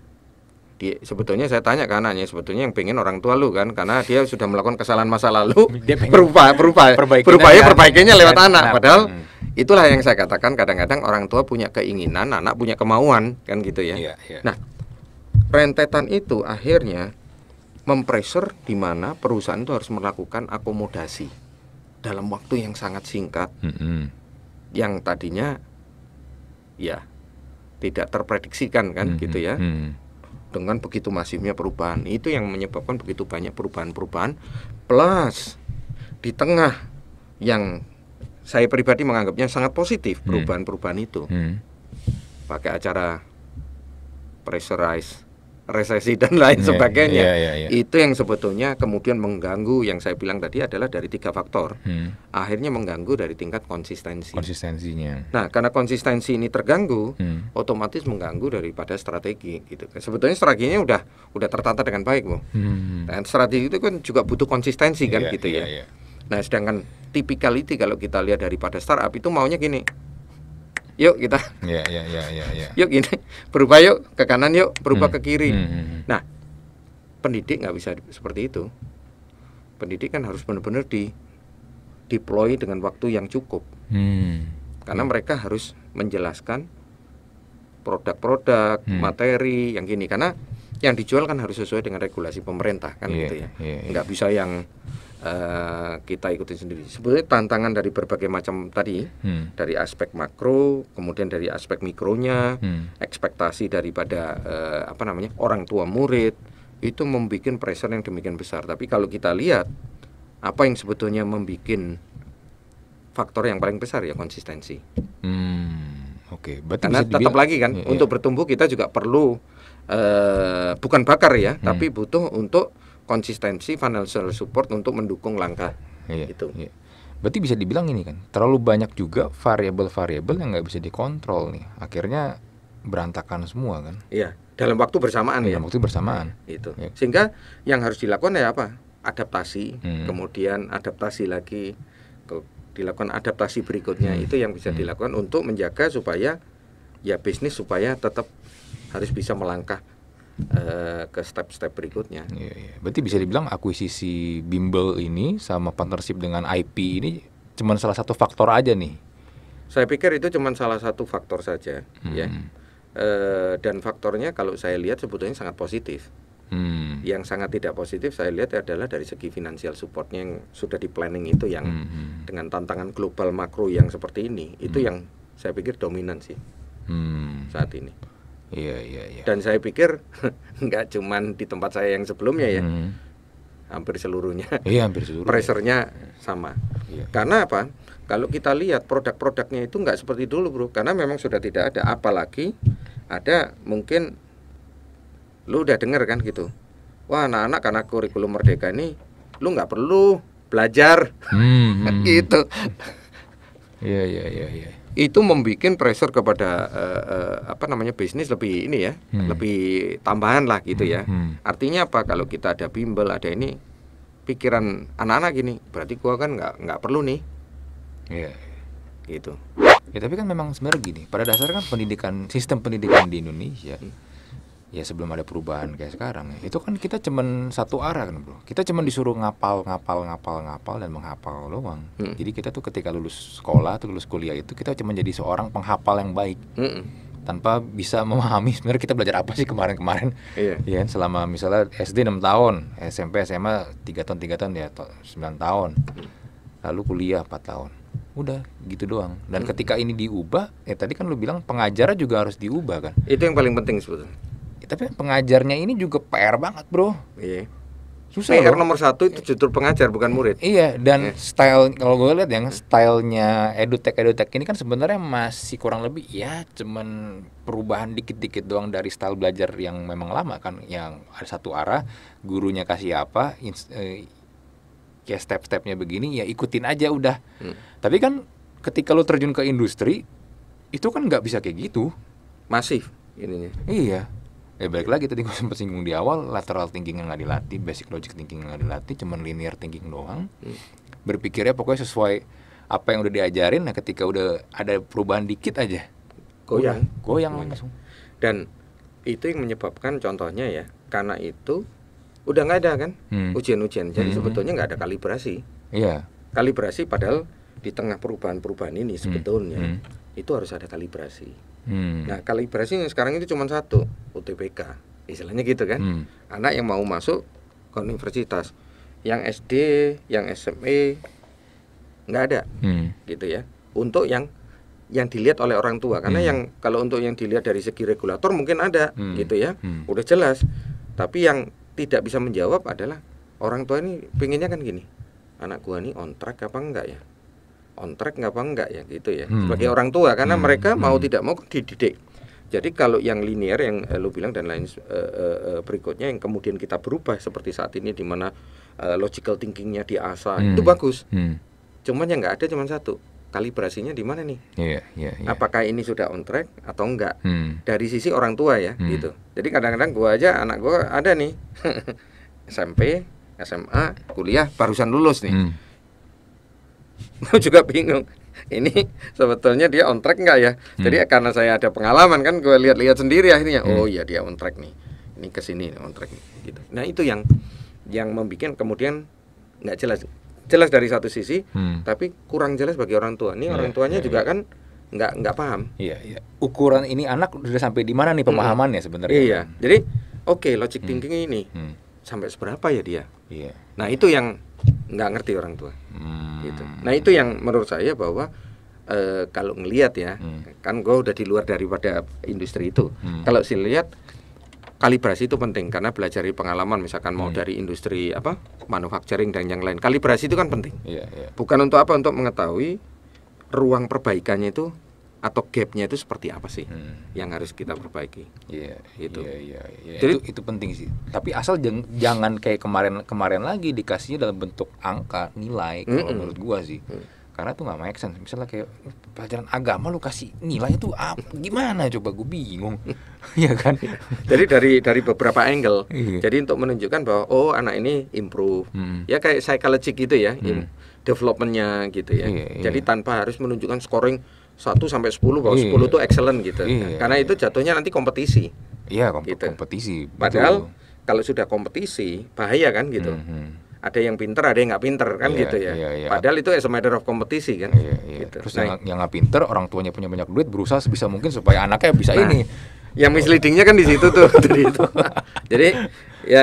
dia, sebetulnya saya tanya ke anaknya sebetulnya yang pengen orang tua lu kan karena dia sudah melakukan kesalahan masa lalu dia berupaya berupa berupaya perbaikinya lewat iya, anak, anak. padahal hmm. itulah yang saya katakan kadang-kadang orang tua punya keinginan anak punya kemauan kan gitu ya ya, ya. nah rentetan itu akhirnya mempressure di mana perusahaan itu harus melakukan akomodasi dalam waktu yang sangat singkat -hmm. yang tadinya ya tidak terprediksikan kan -hmm. gitu ya -hmm dengan begitu masifnya perubahan itu yang menyebabkan begitu banyak perubahan-perubahan plus di tengah yang saya pribadi menganggapnya sangat positif hmm. perubahan-perubahan itu hmm. pakai acara pressurize resesi dan lain yeah, sebagainya. Yeah, yeah, yeah. Itu yang sebetulnya kemudian mengganggu yang saya bilang tadi adalah dari tiga faktor. Hmm. Akhirnya mengganggu dari tingkat konsistensi. Konsistensinya. Nah, karena konsistensi ini terganggu, hmm. otomatis mengganggu daripada strategi gitu. Kan. Sebetulnya strateginya udah udah tertata dengan baik, Bu. Hmm. Dan strategi itu kan juga butuh konsistensi kan yeah, gitu yeah, ya. Yeah. Nah, sedangkan typicality kalau kita lihat daripada startup itu maunya gini yuk kita ya ya ya ya. ya. yuk ini berubah yuk ke kanan yuk berubah hmm. ke kiri hmm, hmm, hmm. nah pendidik nggak bisa seperti itu pendidik kan harus benar-benar di deploy dengan waktu yang cukup hmm. karena mereka harus menjelaskan produk-produk hmm. materi yang gini karena yang dijual kan harus sesuai dengan regulasi pemerintah kan yeah, gitu ya yeah, yeah. nggak bisa yang uh, kita ikutin sendiri. Sebenarnya tantangan dari berbagai macam tadi, hmm. dari aspek makro, kemudian dari aspek mikronya, hmm. ekspektasi daripada uh, apa namanya orang tua murid itu membuat pressure yang demikian besar. Tapi kalau kita lihat apa yang sebetulnya membuat faktor yang paling besar ya konsistensi. Hmm, Oke, okay. karena dibilang, tetap lagi kan iya, iya. untuk bertumbuh kita juga perlu uh, bukan bakar ya, hmm. tapi butuh untuk konsistensi financial support untuk mendukung langkah iya, itu. Iya. Berarti bisa dibilang ini kan terlalu banyak juga variabel-variabel yang nggak bisa dikontrol nih. Akhirnya berantakan semua kan? Iya dalam waktu bersamaan ya. waktu bersamaan. Itu. Iya. Sehingga yang harus dilakukan ya apa? Adaptasi, hmm. kemudian adaptasi lagi, ke, dilakukan adaptasi berikutnya hmm. itu yang bisa hmm. dilakukan untuk menjaga supaya ya bisnis supaya tetap harus bisa melangkah uh, ke step-step berikutnya. Iya, iya. Berarti bisa dibilang akuisisi bimbel ini sama partnership dengan IP ini cuma salah satu faktor aja nih. Saya pikir itu cuma salah satu faktor saja, hmm. ya. Uh, dan faktornya kalau saya lihat sebetulnya sangat positif. Hmm. Yang sangat tidak positif saya lihat adalah dari segi finansial supportnya yang sudah di planning itu yang hmm. hmm. dengan tantangan global makro yang seperti ini hmm. itu yang saya pikir dominan sih hmm. saat ini. Iya, iya, iya. Dan saya pikir nggak cuman di tempat saya yang sebelumnya ya. Hmm. Hampir seluruhnya. Iya, hampir seluruhnya. Pressernya yeah. sama. Iya. Karena apa? Kalau kita lihat produk-produknya itu nggak seperti dulu, Bro. Karena memang sudah tidak ada apalagi ada mungkin lu udah dengar kan gitu. Wah, anak-anak karena kurikulum merdeka ini lu nggak perlu belajar. Hmm, hmm. gitu. Iya, iya, iya, iya itu membuat pressure kepada uh, uh, apa namanya bisnis lebih ini ya hmm. lebih tambahan lah gitu ya hmm. hmm. artinya apa kalau kita ada bimbel ada ini pikiran anak-anak gini berarti gua kan nggak nggak perlu nih yeah. gitu ya tapi kan memang sebenarnya gini pada dasarnya kan pendidikan sistem pendidikan di Indonesia hmm ya sebelum ada perubahan kayak sekarang ya. itu kan kita cuman satu arah kan bro kita cuman disuruh ngapal ngapal ngapal ngapal dan menghapal doang mm. jadi kita tuh ketika lulus sekolah atau lulus kuliah itu kita cuma jadi seorang penghapal yang baik -mm. tanpa bisa memahami sebenarnya kita belajar apa sih kemarin-kemarin iya. ya selama misalnya SD 6 tahun SMP SMA 3 tahun 3 tahun ya 9 tahun lalu kuliah 4 tahun udah gitu doang dan hmm. ketika ini diubah ya tadi kan lu bilang pengajaran juga harus diubah kan itu yang paling penting sebetulnya tapi pengajarnya ini juga PR banget bro iya susah PR loh. nomor satu itu justru pengajar bukan murid iya dan iya. style kalau gue lihat yang stylenya edutech edutech ini kan sebenarnya masih kurang lebih ya cuman perubahan dikit-dikit doang dari style belajar yang memang lama kan yang ada satu arah gurunya kasih apa eh, ya step-stepnya begini ya ikutin aja udah hmm. tapi kan ketika lo terjun ke industri itu kan nggak bisa kayak gitu masif ininya iya ya balik lagi tadi gue sempat singgung di awal lateral thinking yang nggak dilatih basic logic thinking yang nggak dilatih cuman linear thinking doang hmm. berpikirnya pokoknya sesuai apa yang udah diajarin nah ketika udah ada perubahan dikit aja goyang goyang langsung dan itu yang menyebabkan contohnya ya karena itu udah nggak ada kan hmm. ujian-ujian jadi hmm. sebetulnya nggak ada kalibrasi iya yeah. kalibrasi padahal di tengah perubahan-perubahan ini sebetulnya Hmm. hmm. itu harus ada kalibrasi Hmm. Nah kalibrasi sekarang itu cuma satu UTBK, istilahnya gitu kan. Hmm. Anak yang mau masuk ke universitas, yang SD, yang SMA e, nggak ada, hmm. gitu ya. Untuk yang yang dilihat oleh orang tua, karena hmm. yang kalau untuk yang dilihat dari segi regulator mungkin ada, hmm. gitu ya, hmm. udah jelas. Tapi yang tidak bisa menjawab adalah orang tua ini pengennya kan gini, anak gua ini on track apa enggak ya? on track nggak apa enggak ya gitu ya hmm. sebagai orang tua karena hmm. mereka mau hmm. tidak mau dididik jadi kalau yang linear yang eh, lu bilang dan lain eh, eh, eh berikutnya yang kemudian kita berubah seperti saat ini di mana eh, logical thinkingnya diasah hmm. itu bagus hmm. cuman yang nggak ada cuma satu kalibrasinya di mana nih? Yeah, yeah, yeah. Apakah ini sudah on track atau enggak? Hmm. Dari sisi orang tua ya, hmm. gitu. Jadi kadang-kadang gua aja anak gua ada nih SMP, SMA, kuliah barusan lulus nih. Hmm mau juga bingung. Ini sebetulnya dia on track nggak ya? Hmm. Jadi karena saya ada pengalaman kan gue lihat-lihat sendiri akhirnya. Hmm. Oh iya dia on track nih. Ini kesini on track nih gitu. Nah, itu yang yang membuat kemudian nggak jelas. Jelas dari satu sisi, hmm. tapi kurang jelas bagi orang tua. Ini yeah, orang tuanya yeah, juga yeah. kan nggak nggak paham. Iya, iya. Ukuran ini anak udah sampai di mana nih hmm. pemahamannya hmm. sebenarnya? Iya. Hmm. Jadi, oke, okay, logic hmm. thinking hmm. ini hmm. sampai seberapa ya dia? Iya. Nah, itu yang nggak ngerti orang tua hmm. gitu nah itu yang menurut saya bahwa e, kalau ngelihat ya hmm. kan gue udah di luar daripada industri itu hmm. kalau sih lihat kalibrasi itu penting karena belajar dari pengalaman misalkan mau hmm. dari industri apa manufacturing dan yang lain kalibrasi itu kan penting yeah, yeah. bukan untuk apa untuk mengetahui ruang perbaikannya itu atau gapnya itu seperti apa sih hmm. yang harus kita perbaiki? Iya, yeah, itu. Yeah, yeah, yeah. Jadi itu, itu penting sih. Tapi asal jeng, jangan kayak kemarin kemarin lagi dikasihnya dalam bentuk angka nilai mm -mm. kalau menurut gua sih. Mm. Karena tuh nggak make sense. Misalnya kayak oh, pelajaran agama lu kasih nilai itu apa? Gimana coba gue bingung. Iya kan? Jadi dari dari beberapa angle. Iya. Jadi untuk menunjukkan bahwa oh anak ini improve. Hmm. Ya kayak psychology gitu ya, hmm. developmentnya gitu ya. Yeah, iya. Jadi tanpa harus menunjukkan scoring 1 sampai 10 bahwa iya. 10 itu excellent gitu. Iya. Karena itu jatuhnya nanti kompetisi. Iya, kom gitu. kompetisi. Padahal kalau sudah kompetisi bahaya kan gitu. Mm -hmm. Ada yang pinter, ada yang nggak pinter kan yeah, gitu ya. Yeah, yeah. Padahal itu as a matter of kompetisi kan. Yeah, yeah. Gitu. Terus nah, yang, yang nggak pinter, orang tuanya punya banyak duit, berusaha sebisa mungkin supaya anaknya bisa nah, ini. Yang misleadingnya kan di situ tuh. jadi itu. jadi ya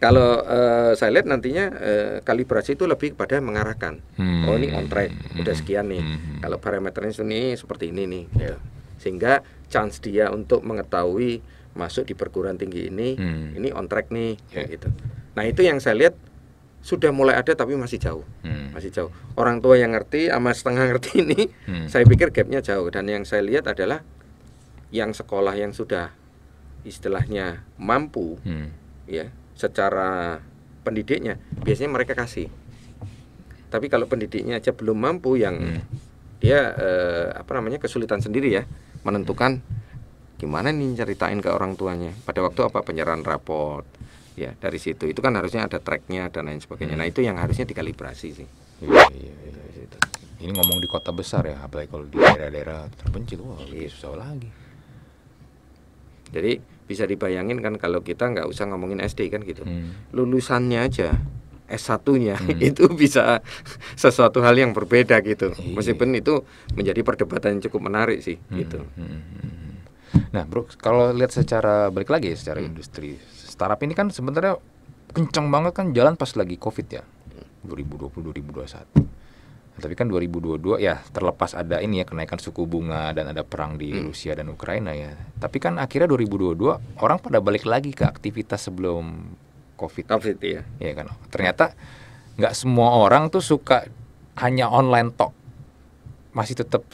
kalau uh, saya lihat nantinya uh, kalibrasi itu lebih kepada mengarahkan. Hmm. Oh ini on track, hmm. udah sekian nih. Hmm. Kalau parameternya ini seperti ini nih, Ya. Gitu. sehingga chance dia untuk mengetahui masuk di perguruan tinggi ini, hmm. ini on track nih, yeah. gitu. Nah itu yang saya lihat sudah mulai ada tapi masih jauh, hmm. masih jauh. Orang tua yang ngerti, sama setengah ngerti ini, hmm. saya pikir gapnya jauh. Dan yang saya lihat adalah yang sekolah yang sudah istilahnya mampu, hmm. ya secara pendidiknya biasanya mereka kasih tapi kalau pendidiknya aja belum mampu yang hmm. dia eh, apa namanya kesulitan sendiri ya menentukan gimana nih ceritain ke orang tuanya pada waktu apa penyerahan raport ya dari situ itu kan harusnya ada tracknya dan lain sebagainya hmm. nah itu yang harusnya dikalibrasi sih iya, iya, iya. iya, iya, iya ini ngomong di kota besar ya apalagi kalau di daerah-daerah terpencil wah iya. lebih susah lagi jadi bisa dibayangin kan kalau kita nggak usah ngomongin SD kan gitu. Hmm. Lulusannya aja S1-nya hmm. itu bisa sesuatu hal yang berbeda gitu. Iyi. Meskipun itu menjadi perdebatan yang cukup menarik sih hmm. gitu. Hmm. hmm, hmm. Nah, Bro, kalau lihat secara balik lagi ya, secara hmm. industri startup ini kan sebenarnya kencang banget kan jalan pas lagi Covid ya. 2020 2021 tapi kan 2022 ya terlepas ada ini ya kenaikan suku bunga dan ada perang di hmm. Rusia dan Ukraina ya. Tapi kan akhirnya 2022 orang pada balik lagi ke aktivitas sebelum Covid. Covid ya. Iya kan. Ternyata nggak semua orang tuh suka hanya online talk. Masih tetap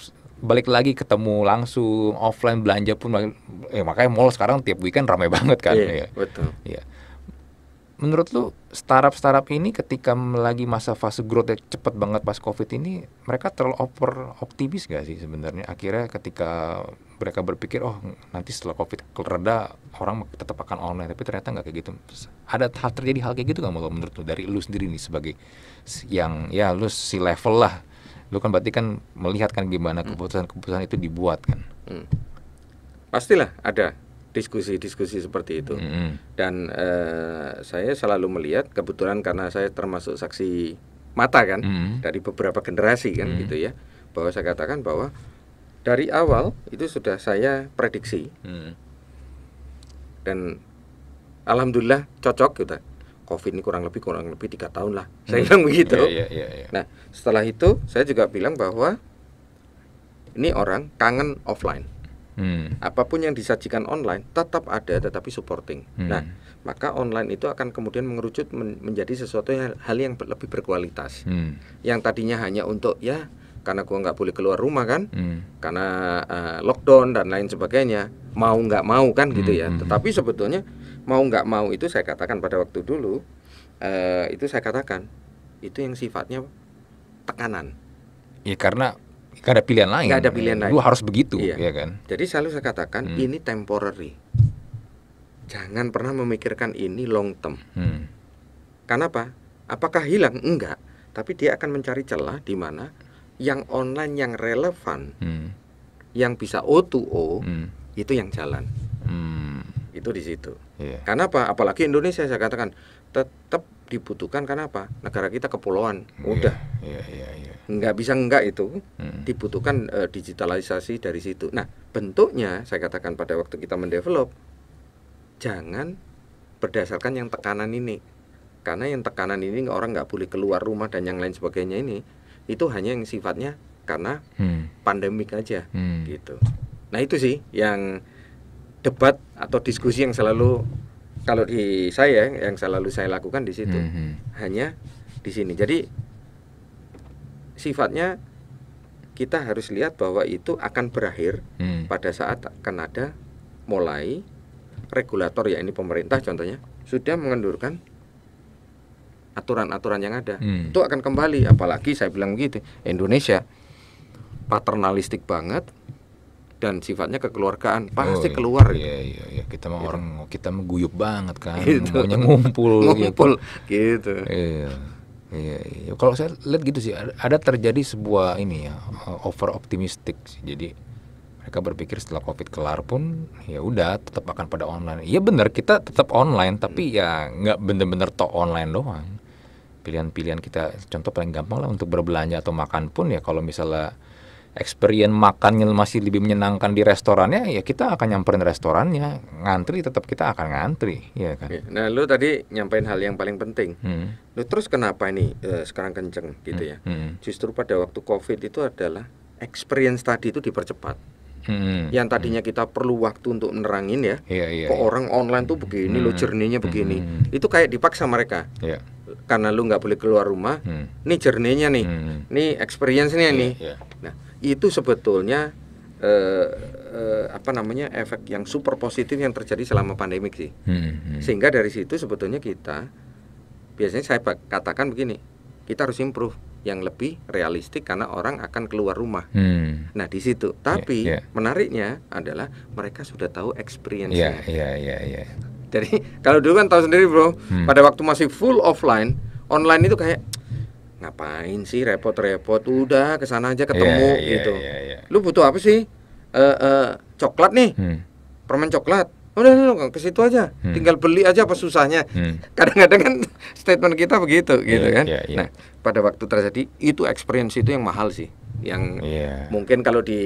balik lagi ketemu langsung offline belanja pun eh makanya mall sekarang tiap weekend ramai banget kan. Iya, ya. betul. Iya menurut lu startup-startup ini ketika lagi masa fase growth yang cepat banget pas covid ini mereka terlalu over optimis gak sih sebenarnya akhirnya ketika mereka berpikir oh nanti setelah covid reda orang tetap akan online tapi ternyata nggak kayak gitu ada hal terjadi hal kayak gitu gak mau menurut lu dari lu sendiri nih sebagai yang ya lu si level lah lu kan berarti kan melihat kan gimana hmm. keputusan-keputusan itu dibuat kan hmm. pastilah ada diskusi-diskusi seperti itu. Mm -hmm. Dan uh, saya selalu melihat kebetulan karena saya termasuk saksi mata kan mm -hmm. dari beberapa generasi kan mm -hmm. gitu ya. Bahwa saya katakan bahwa dari awal itu sudah saya prediksi. Mm -hmm. Dan alhamdulillah cocok gitu. Covid ini kurang lebih kurang lebih tiga tahun lah. Hmm. Saya bilang begitu. Yeah, yeah, yeah, yeah. Nah setelah itu saya juga bilang bahwa ini orang kangen offline. Hmm. Apapun yang disajikan online tetap ada tetapi supporting. Hmm. Nah, maka online itu akan kemudian mengerucut men menjadi sesuatu yang, hal yang lebih berkualitas. Hmm. Yang tadinya hanya untuk ya karena gua nggak boleh keluar rumah kan, hmm. karena uh, lockdown dan lain sebagainya, mau nggak mau kan gitu hmm, ya. Hmm, hmm. Tetapi sebetulnya mau nggak mau itu saya katakan pada waktu dulu uh, itu saya katakan itu yang sifatnya tekanan. Ya karena Gak ada pilihan lain. Gak ada pilihan lain. Lu harus begitu, iya. ya kan? Jadi selalu saya katakan hmm. ini temporary. Jangan pernah memikirkan ini long term. Hmm. Karena apa? Apakah hilang? Enggak. Tapi dia akan mencari celah di mana yang online yang relevan, hmm. yang bisa O2O hmm. itu yang jalan. Hmm. Itu di situ. Yeah. Karena apa? Apalagi Indonesia saya katakan tetap dibutuhkan karena apa? Negara kita kepulauan. Iya, Udah. Yeah, yeah, yeah, yeah nggak bisa enggak itu hmm. dibutuhkan uh, digitalisasi dari situ. Nah bentuknya saya katakan pada waktu kita mendevelop jangan berdasarkan yang tekanan ini karena yang tekanan ini orang nggak boleh keluar rumah dan yang lain sebagainya ini itu hanya yang sifatnya karena hmm. pandemik aja hmm. gitu. Nah itu sih yang debat atau diskusi yang selalu kalau di saya yang selalu saya lakukan di situ hmm. hmm. hanya di sini. Jadi sifatnya kita harus lihat bahwa itu akan berakhir hmm. pada saat akan ada mulai regulator ya ini pemerintah contohnya sudah mengendurkan aturan-aturan yang ada hmm. itu akan kembali apalagi saya bilang begitu Indonesia paternalistik banget dan sifatnya kekeluargaan pasti oh, iya. keluar ya iya, iya. kita mau gitu. orang kita mengguyup banget kan gitu. maunya ngumpul ngumpul gitu, gitu. Iya Iya, iya. Kalau saya lihat gitu sih, ada, terjadi sebuah ini ya eh, over optimistik. Sih. Jadi mereka berpikir setelah COVID kelar pun ya udah tetap akan pada online. Iya benar kita tetap online, tapi hmm. ya nggak bener-bener to online doang. Pilihan-pilihan kita, contoh paling gampang lah untuk berbelanja atau makan pun ya kalau misalnya experience makannya masih lebih menyenangkan di restorannya ya kita akan nyamperin restorannya ngantri tetap kita akan ngantri ya kan nah lu tadi nyampein hal yang paling penting hmm. lu terus kenapa ini eh, sekarang kenceng gitu hmm. ya hmm. justru pada waktu covid itu adalah experience tadi itu dipercepat hmm. yang tadinya hmm. kita perlu waktu untuk menerangin ya yeah, yeah, kok yeah. orang online tuh begini hmm. lo jerninya begini hmm. itu kayak dipaksa mereka yeah karena lu nggak boleh keluar rumah, hmm. nih jernihnya nih, hmm. nih experience-nya yeah, nih, yeah itu sebetulnya eh, eh, apa namanya efek yang super positif yang terjadi selama pandemik sih. Hmm, hmm. Sehingga dari situ sebetulnya kita biasanya saya katakan begini, kita harus improve yang lebih realistik karena orang akan keluar rumah. Hmm. Nah di situ, tapi yeah, yeah. menariknya adalah mereka sudah tahu experience-nya. Yeah, yeah, yeah, yeah. Jadi kalau dulu kan tahu sendiri bro, hmm. pada waktu masih full offline, online itu kayak ngapain sih repot-repot udah kesana aja ketemu yeah, yeah, gitu yeah, yeah. lu butuh apa sih uh, uh, coklat nih hmm. permen coklat udah lu ke situ aja hmm. tinggal beli aja apa susahnya kadang hmm. kadang-kadang kan statement kita begitu yeah, gitu kan yeah, yeah. nah pada waktu terjadi itu experience itu yang mahal sih yang yeah. mungkin kalau di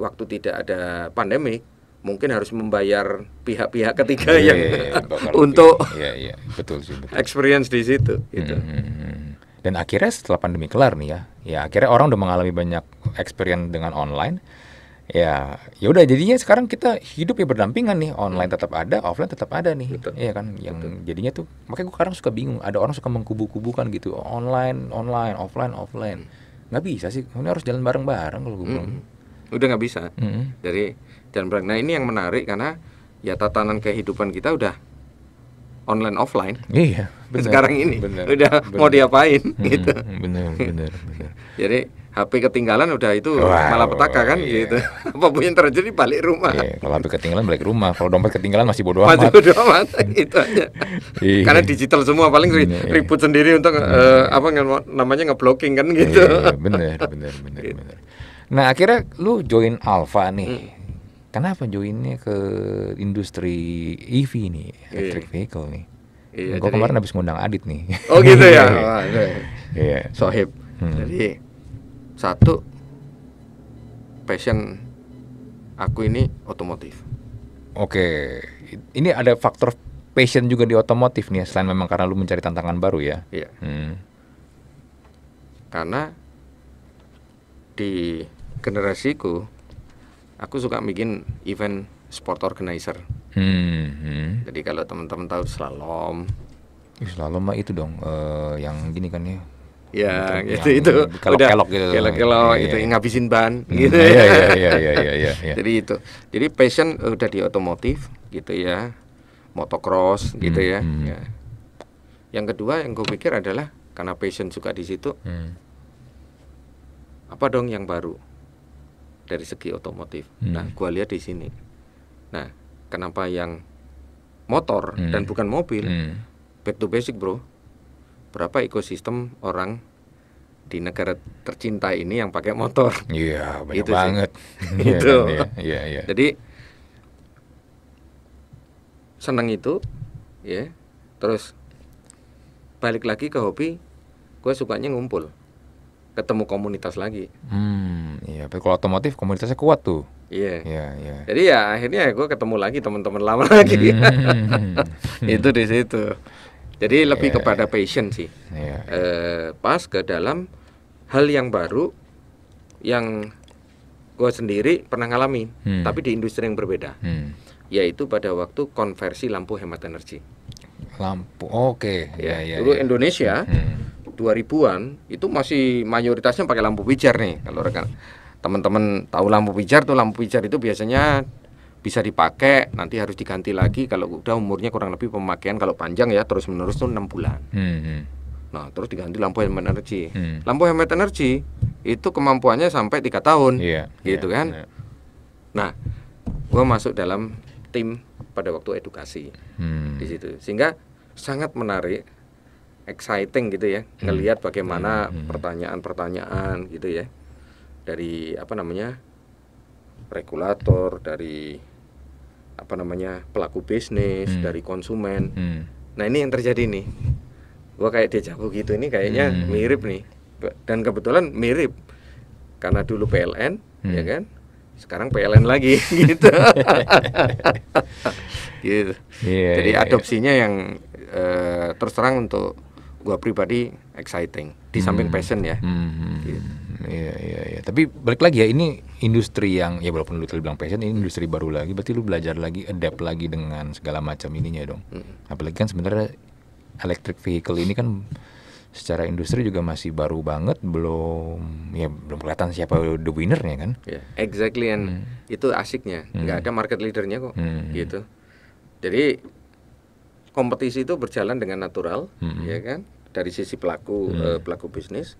waktu tidak ada pandemi mungkin harus membayar pihak-pihak ketiga yeah, yang yeah, iya, yeah, untuk yeah, yeah. Iya. betul sih betul. experience di situ gitu. Mm -hmm. hmm, hmm. Dan akhirnya setelah pandemi kelar nih ya, ya akhirnya orang udah mengalami banyak experience dengan online. Ya, ya udah jadinya sekarang kita hidup ya berdampingan nih, online hmm. tetap ada, offline tetap ada nih. Betul. Iya kan? Yang Betul. jadinya tuh makanya gue sekarang suka bingung, ada orang suka mengkubu-kubukan gitu, online, online, offline, offline. nggak bisa sih, ini harus jalan bareng-bareng kalau gue -hmm. Udah nggak bisa. Mm -hmm. Dari dan Nah, ini yang menarik karena ya tatanan kehidupan kita udah online offline. Iya. Bener, sekarang ini bener, udah bener. mau diapain hmm, gitu. Benar, benar, Jadi HP ketinggalan udah itu wow, malah petaka kan iya. gitu. pun yang terjadi balik rumah. Iya, kalau HP ketinggalan balik rumah, kalau dompet ketinggalan masih bodoh amat. Masih bodoh amat itu aja. Iya. Karena digital semua paling iya. ribut sendiri untuk iya. uh, apa namanya ngeblocking kan gitu. Iya, benar, benar, benar, benar. Gitu. Nah, akhirnya lu join Alfa nih. Hmm kenapa joinnya ke industri EV ini iya. electric yeah. vehicle nih. yeah, gue kemarin habis ngundang Adit nih. Oh gitu ya. Oh, iya. yeah. Iya, Sohib. Hmm. Jadi satu passion aku ini otomotif. Oke, okay. ini ada faktor passion juga di otomotif nih selain memang karena lu mencari tantangan baru ya. Iya. Hmm. Karena di generasiku aku suka bikin event sport organizer. Hmm, hmm. Jadi kalau teman-teman tahu slalom. Slalom mah itu dong uh, yang gini kan ya. Ya, gitu, itu kelok udah kelok gitu. Kelok-kelok iya, gitu, ya. ngabisin ban hmm, gitu. Iya, ya. iya, iya, iya, iya, ya, ya. Jadi itu. Jadi passion udah di otomotif gitu ya. Motocross gitu ya. Hmm. hmm. ya. Yang kedua yang gue pikir adalah karena passion suka di situ. Hmm. Apa dong yang baru? dari segi otomotif. Hmm. Nah, gua lihat di sini. Nah, kenapa yang motor hmm. dan bukan mobil? Hmm. Back to basic, Bro. Berapa ekosistem orang di negara tercinta ini yang pakai motor? Iya, banyak itu banget. Iya itu. Kan, iya, iya, iya, Jadi senang itu, ya. Terus balik lagi ke hobi, gue sukanya ngumpul, ketemu komunitas lagi. Hmm Iya, tapi kalau otomotif komunitasnya kuat tuh. Iya. Iya, iya. Jadi ya akhirnya gue ketemu lagi teman-teman lama lagi. Hmm. itu di situ. Jadi iya, lebih yeah. kepada iya. passion sih. Yeah. Iya. E, pas ke dalam hal yang baru yang gue sendiri pernah ngalami, hmm. tapi di industri yang berbeda. Hmm. Yaitu pada waktu konversi lampu hemat energi. Lampu. Oke. Okay. Ya, yeah, yeah, dulu yeah. Indonesia hmm. 2000-an itu masih mayoritasnya pakai lampu pijar nih kalau rekan teman-teman tahu lampu pijar tuh lampu pijar itu biasanya bisa dipakai nanti harus diganti lagi kalau udah umurnya kurang lebih pemakaian kalau panjang ya terus menerus tuh enam bulan hmm, hmm. nah terus diganti lampu hemat energi hmm. lampu hemat energi itu kemampuannya sampai tiga tahun yeah, gitu yeah, kan yeah. nah gue masuk dalam tim pada waktu edukasi hmm. di situ sehingga sangat menarik exciting gitu ya hmm. ngelihat bagaimana hmm, pertanyaan-pertanyaan hmm. gitu ya dari apa namanya regulator dari apa namanya pelaku bisnis hmm. dari konsumen hmm. nah ini yang terjadi nih gua kayak dejavu gitu ini kayaknya hmm. mirip nih dan kebetulan mirip karena dulu PLN hmm. ya kan sekarang PLN lagi gitu gitu yeah, iya, jadi yeah, adopsinya yeah. yang uh, terus terang untuk gua pribadi exciting di samping hmm. passion ya hmm. hmm, hmm. gitu. Iya iya iya. Tapi balik lagi ya ini industri yang ya walaupun lu tadi bilang passion ini industri baru lagi berarti lu belajar lagi adapt lagi dengan segala macam ininya dong. Hmm. Apalagi kan sebenarnya electric vehicle ini kan secara industri juga masih baru banget belum ya belum kelihatan siapa the winnernya kan. Yeah, exactly and mm. itu asiknya hmm. nggak ada market leadernya kok mm. gitu. Jadi kompetisi itu berjalan dengan natural mm. ya kan dari sisi pelaku mm. uh, pelaku bisnis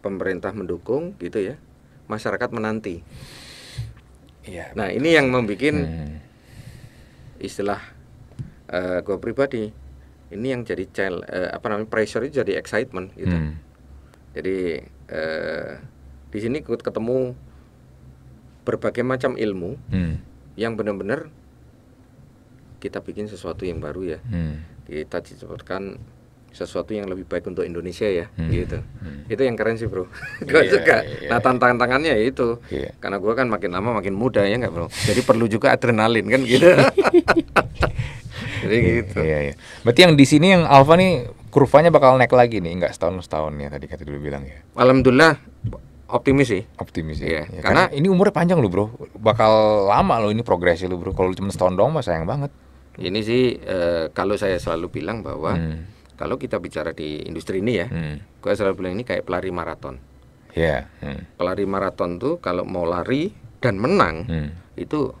pemerintah mendukung gitu ya masyarakat menanti ya, nah betul. ini yang membuat hmm. istilah uh, eh, gue pribadi ini yang jadi channel uh, eh, apa namanya pressure itu jadi excitement gitu hmm. jadi uh, di sini ikut ketemu berbagai macam ilmu hmm. yang benar-benar kita bikin sesuatu yang baru ya hmm. kita disebutkan sesuatu yang lebih baik untuk Indonesia ya hmm. gitu hmm. itu yang keren sih bro gue yeah, suka yeah, iya. nah tantangan tangannya ya itu yeah. karena gue kan makin lama makin muda ya nggak bro jadi perlu juga adrenalin kan gitu jadi yeah, gitu yeah, yeah. berarti yang di sini yang Alfa nih kurvanya bakal naik lagi nih nggak setahun setahun ya tadi kata dulu bilang ya alhamdulillah optimis sih optimis yeah. ya iya. Iya, karena, karena ini umurnya panjang loh bro bakal lama loh ini progresi lo bro kalau cuma setahun dong, mah sayang banget ini sih uh, kalau saya selalu bilang bahwa hmm kalau kita bicara di industri ini ya, hmm. gue selalu bilang ini kayak pelari maraton. Ya. Yeah. Hmm. Pelari maraton tuh kalau mau lari dan menang hmm. itu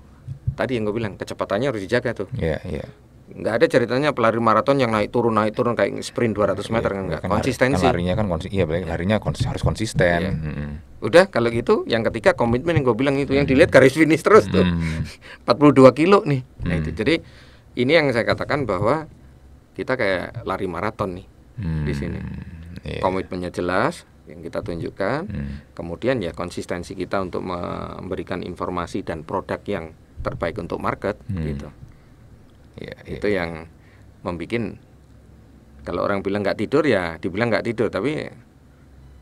tadi yang gue bilang kecepatannya harus dijaga tuh. Iya. Yeah, yeah. Nggak ada ceritanya pelari maraton yang naik turun naik turun kayak sprint 200 meter yeah, enggak. Kan konsistensi. Kan larinya kan konsi iya, larinya konsi harus konsisten. Yeah. Hmm. Udah kalau gitu yang ketiga komitmen yang gue bilang itu yang dilihat hmm. garis finish terus tuh. 42 hmm. kilo nih. Hmm. Nah itu. Hmm. Jadi ini yang saya katakan bahwa kita kayak lari maraton nih hmm. di sini. Hmm, yeah. Komitmennya jelas yang kita tunjukkan. Hmm. Kemudian ya konsistensi kita untuk memberikan informasi dan produk yang terbaik untuk market hmm. gitu. Ya, iya, itu yeah. yang membuat kalau orang bilang nggak tidur ya dibilang nggak tidur tapi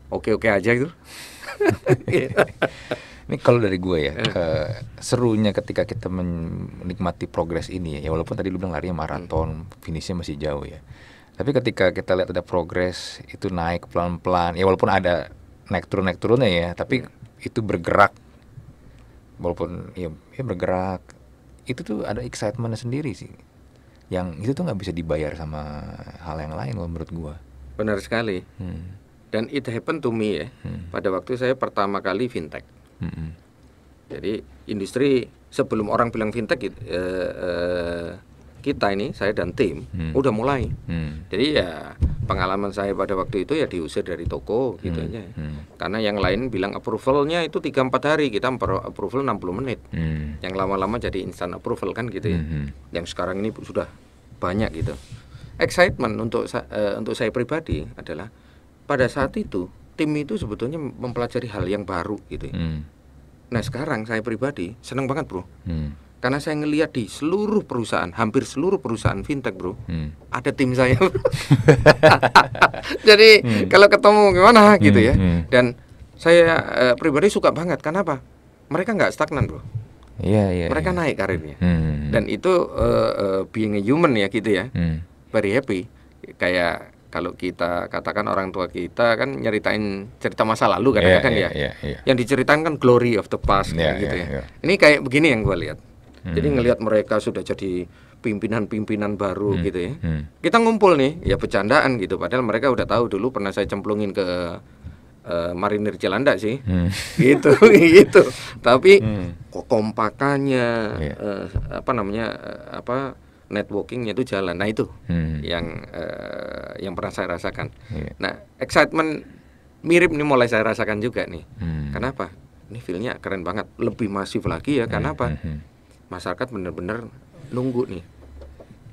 oke-oke aja gitu. Iya. Ini kalau dari gue ya, eh. ke, serunya ketika kita menikmati progres ini ya, ya walaupun tadi lu bilang larinya maraton, hmm. finishnya masih jauh ya. Tapi ketika kita lihat ada progres itu naik pelan-pelan, ya walaupun ada naik turun naik turunnya ya, tapi iya. itu bergerak walaupun ya, ya bergerak itu tuh ada excitementnya sendiri sih yang itu tuh nggak bisa dibayar sama hal yang lain loh menurut gue benar sekali hmm. dan it happened to me ya hmm. pada waktu saya pertama kali fintech Mm-hmm. Jadi industri sebelum orang bilang fintech eh, eh, kita ini saya dan tim hmm. udah mulai. Hmm. Jadi ya pengalaman saya pada waktu itu ya diusir dari toko gitu hmm. aja. Hmm. Karena yang lain bilang approvalnya itu 3 4 hari, kita approval 60 menit. Hmm. Yang lama-lama jadi instant approval kan gitu ya. Hmm. Yang sekarang ini sudah banyak gitu. Excitement untuk uh, untuk saya pribadi adalah pada saat itu tim itu sebetulnya mempelajari hal yang baru gitu. Ya. Hmm. Nah sekarang saya pribadi seneng banget bro, hmm. karena saya ngelihat di seluruh perusahaan, hampir seluruh perusahaan fintech bro, hmm. ada tim saya. Jadi hmm. kalau ketemu gimana hmm, gitu ya. hmm. ya. Dan saya uh, pribadi suka banget, karena apa? Mereka nggak stagnan bro. Iya iya. mereka iya. naik karirnya. Hmm. hmm, hmm. Dan itu uh, uh, being a human ya gitu ya, hmm. very happy. Kayak kalau kita katakan orang tua kita kan nyeritain cerita masa lalu kan iya, kadang yeah, yeah, ya. Yeah, yeah. Yang diceritakan kan glory of the past yeah, gitu yeah, ya. Yeah. Ini kayak begini yang gue lihat. Hmm. Jadi ngelihat mereka sudah jadi pimpinan-pimpinan baru hmm. gitu ya. Hmm. Kita ngumpul nih, ya bercandaan gitu. Padahal mereka udah tahu dulu pernah saya cemplungin ke uh, marinir Jelanda sih. Hmm. Gitu, gitu. Tapi hmm. kompakannya yeah. Iya. uh, apa namanya? Uh, apa networkingnya itu jalan. Nah itu hmm. yang uh, yang pernah saya rasakan. Yeah. Nah excitement mirip nih mulai saya rasakan juga nih. Hmm. Kenapa? Ini feelnya keren banget, lebih masif lagi ya. Karena iya. apa? Hmm, hmm. Masyarakat benar-benar nunggu nih.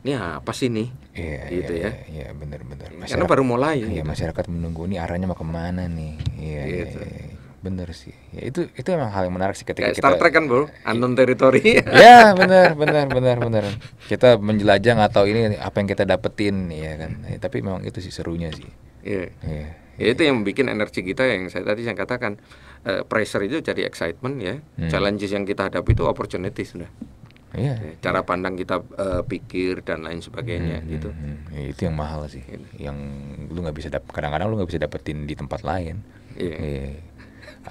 Ini apa sih nih? Iya, iya gitu iya, ya. Iya, iya benar-benar. Karena baru mulai. Iya, gitu. masyarakat menunggu nih, arahnya mau kemana nih? Iya, gitu. iya, iya bener sih ya itu itu emang hal yang menarik sih ketika Kayak kita Star Trek kan bro unknown territory ya bener bener bener bener kita menjelajah atau ini apa yang kita dapetin ya kan ya, tapi memang itu sih serunya sih iya yeah. yeah. Ya, itu yang bikin energi kita yang saya tadi yang katakan uh, pressure itu jadi excitement ya hmm. challenges yang kita hadapi itu opportunity sudah yeah, ya, cara yeah. pandang kita uh, pikir dan lain sebagainya hmm, gitu hmm, hmm, ya, itu yang mahal sih gitu. yang lu nggak bisa kadang-kadang lu nggak bisa dapetin di tempat lain yeah. Yeah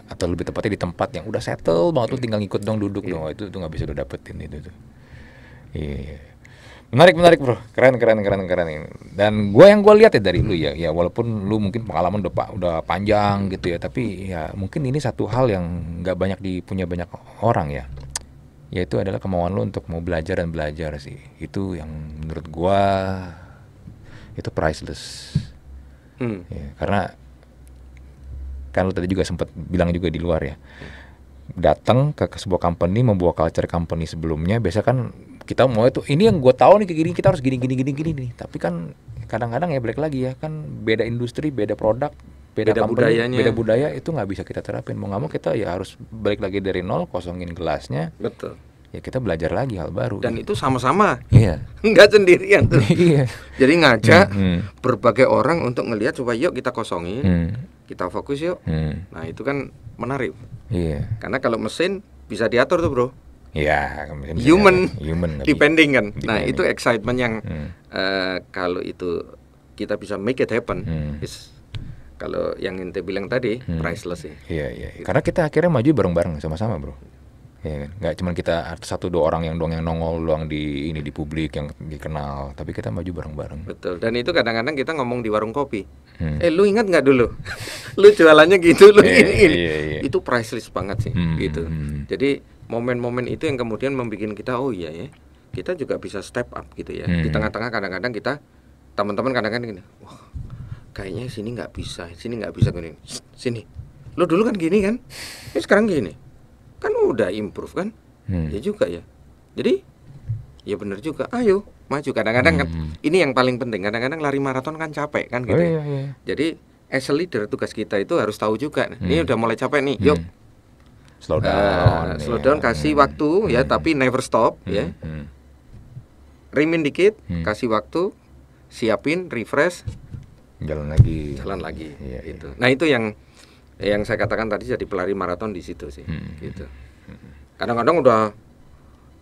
atau lebih tepatnya di tempat yang udah settle banget tuh tinggal ngikut dong duduk yeah. dong itu tuh nggak bisa lo dapetin itu tuh iya yeah. menarik menarik bro keren keren keren keren dan gue yang gue lihat ya dari lu ya ya walaupun lu mungkin pengalaman udah pak udah panjang gitu ya tapi ya mungkin ini satu hal yang nggak banyak dipunya banyak orang ya yaitu adalah kemauan lu untuk mau belajar dan belajar sih itu yang menurut gue itu priceless hmm. ya, karena kan lu tadi juga sempat bilang juga di luar ya datang ke, ke sebuah company membawa culture company sebelumnya biasa kan kita mau itu ini yang gue tahu nih kayak gini kita harus gini gini gini gini nih tapi kan kadang-kadang ya balik lagi ya kan beda industri beda produk beda, beda company, budayanya beda budaya itu nggak bisa kita terapin mau nggak mau kita ya harus balik lagi dari nol kosongin gelasnya betul ya kita belajar lagi hal baru dan gitu. itu sama-sama iya nggak sendirian tuh iya jadi ngajak hmm, hmm. berbagai orang untuk ngelihat supaya yuk kita kosongin hmm kita fokus yuk. Hmm. Nah itu kan menarik. Iya. Yeah. Karena kalau mesin bisa diatur tuh bro. Iya. Yeah, human. Human. depending kan. Nah, depending. Nah itu excitement yang hmm. uh, kalau itu kita bisa make it happen. Hmm. Is kalau yang ente bilang tadi hmm. priceless sih. Iya iya. Gitu. Karena kita akhirnya maju bareng-bareng sama-sama bro ya kan nggak cuma kita satu dua orang yang doang yang nongol doang di ini di publik yang dikenal tapi kita maju bareng-bareng betul dan itu kadang-kadang kita ngomong di warung kopi hmm. eh lu ingat nggak dulu lu jualannya gitu lu yeah, ini ini yeah, yeah. itu priceless banget sih hmm, gitu hmm. jadi momen-momen itu yang kemudian membuat kita oh iya ya kita juga bisa step up gitu ya hmm. di tengah-tengah kadang-kadang kita teman-teman kadang-kadang gini wah kayaknya sini nggak bisa sini nggak bisa gini sini lu dulu kan gini kan ini sekarang gini kan udah improve kan hmm. ya juga ya jadi ya benar juga ayo maju kadang-kadang kan hmm. kan ini yang paling penting kadang-kadang lari maraton kan capek kan oh, gitu oh, iya, iya. jadi as a leader tugas kita itu harus tahu juga nah, hmm. ini udah mulai capek nih hmm. yuk slow nah, down uh, slow down hmm. ya. kasih waktu hmm. ya tapi never stop hmm. ya hmm. remin dikit hmm. kasih waktu siapin refresh jalan lagi jalan lagi Ya, itu iya. gitu. Ya. nah itu yang yang saya katakan tadi jadi pelari maraton di situ sih hmm. hmm gitu hmm, hmm. kadang-kadang udah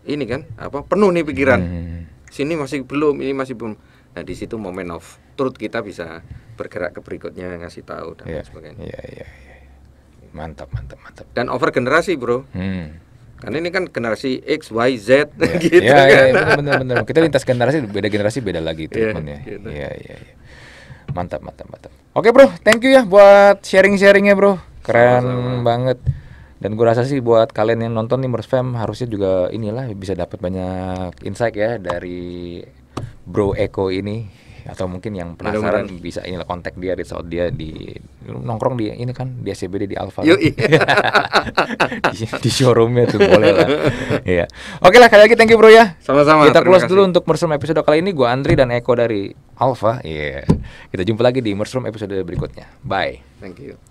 ini kan apa penuh nih pikiran hmm. sini masih belum ini masih belum nah di situ momen of truth kita bisa bergerak ke berikutnya ngasih tahu dan yeah. sebagainya yeah, yeah, yeah. mantap mantap mantap dan over generasi bro hmm. Karena ini kan generasi X, Y, Z ya, gitu ya, kan. Iya, benar benar benar. Kita lintas generasi, beda generasi beda lagi iya, treatmentnya. Iya, gitu. iya, iya. Ya mantap mantap mantap oke bro thank you ya buat sharing sharingnya bro keren Sama -sama. banget dan gue rasa sih buat kalian yang nonton nih Mers Fam harusnya juga inilah bisa dapat banyak insight ya dari Bro Eko ini atau mungkin yang penasaran Mudah bisa ini kontak dia di saat dia di nongkrong di ini kan di SCBD di Alfa kan. di, di showroomnya tuh boleh lah iya oke lah kali lagi thank you bro ya sama-sama kita close dulu untuk Mersum episode kali ini gue Andri dan Eko dari Alfa iya yeah. kita jumpa lagi di Mersum episode berikutnya bye thank you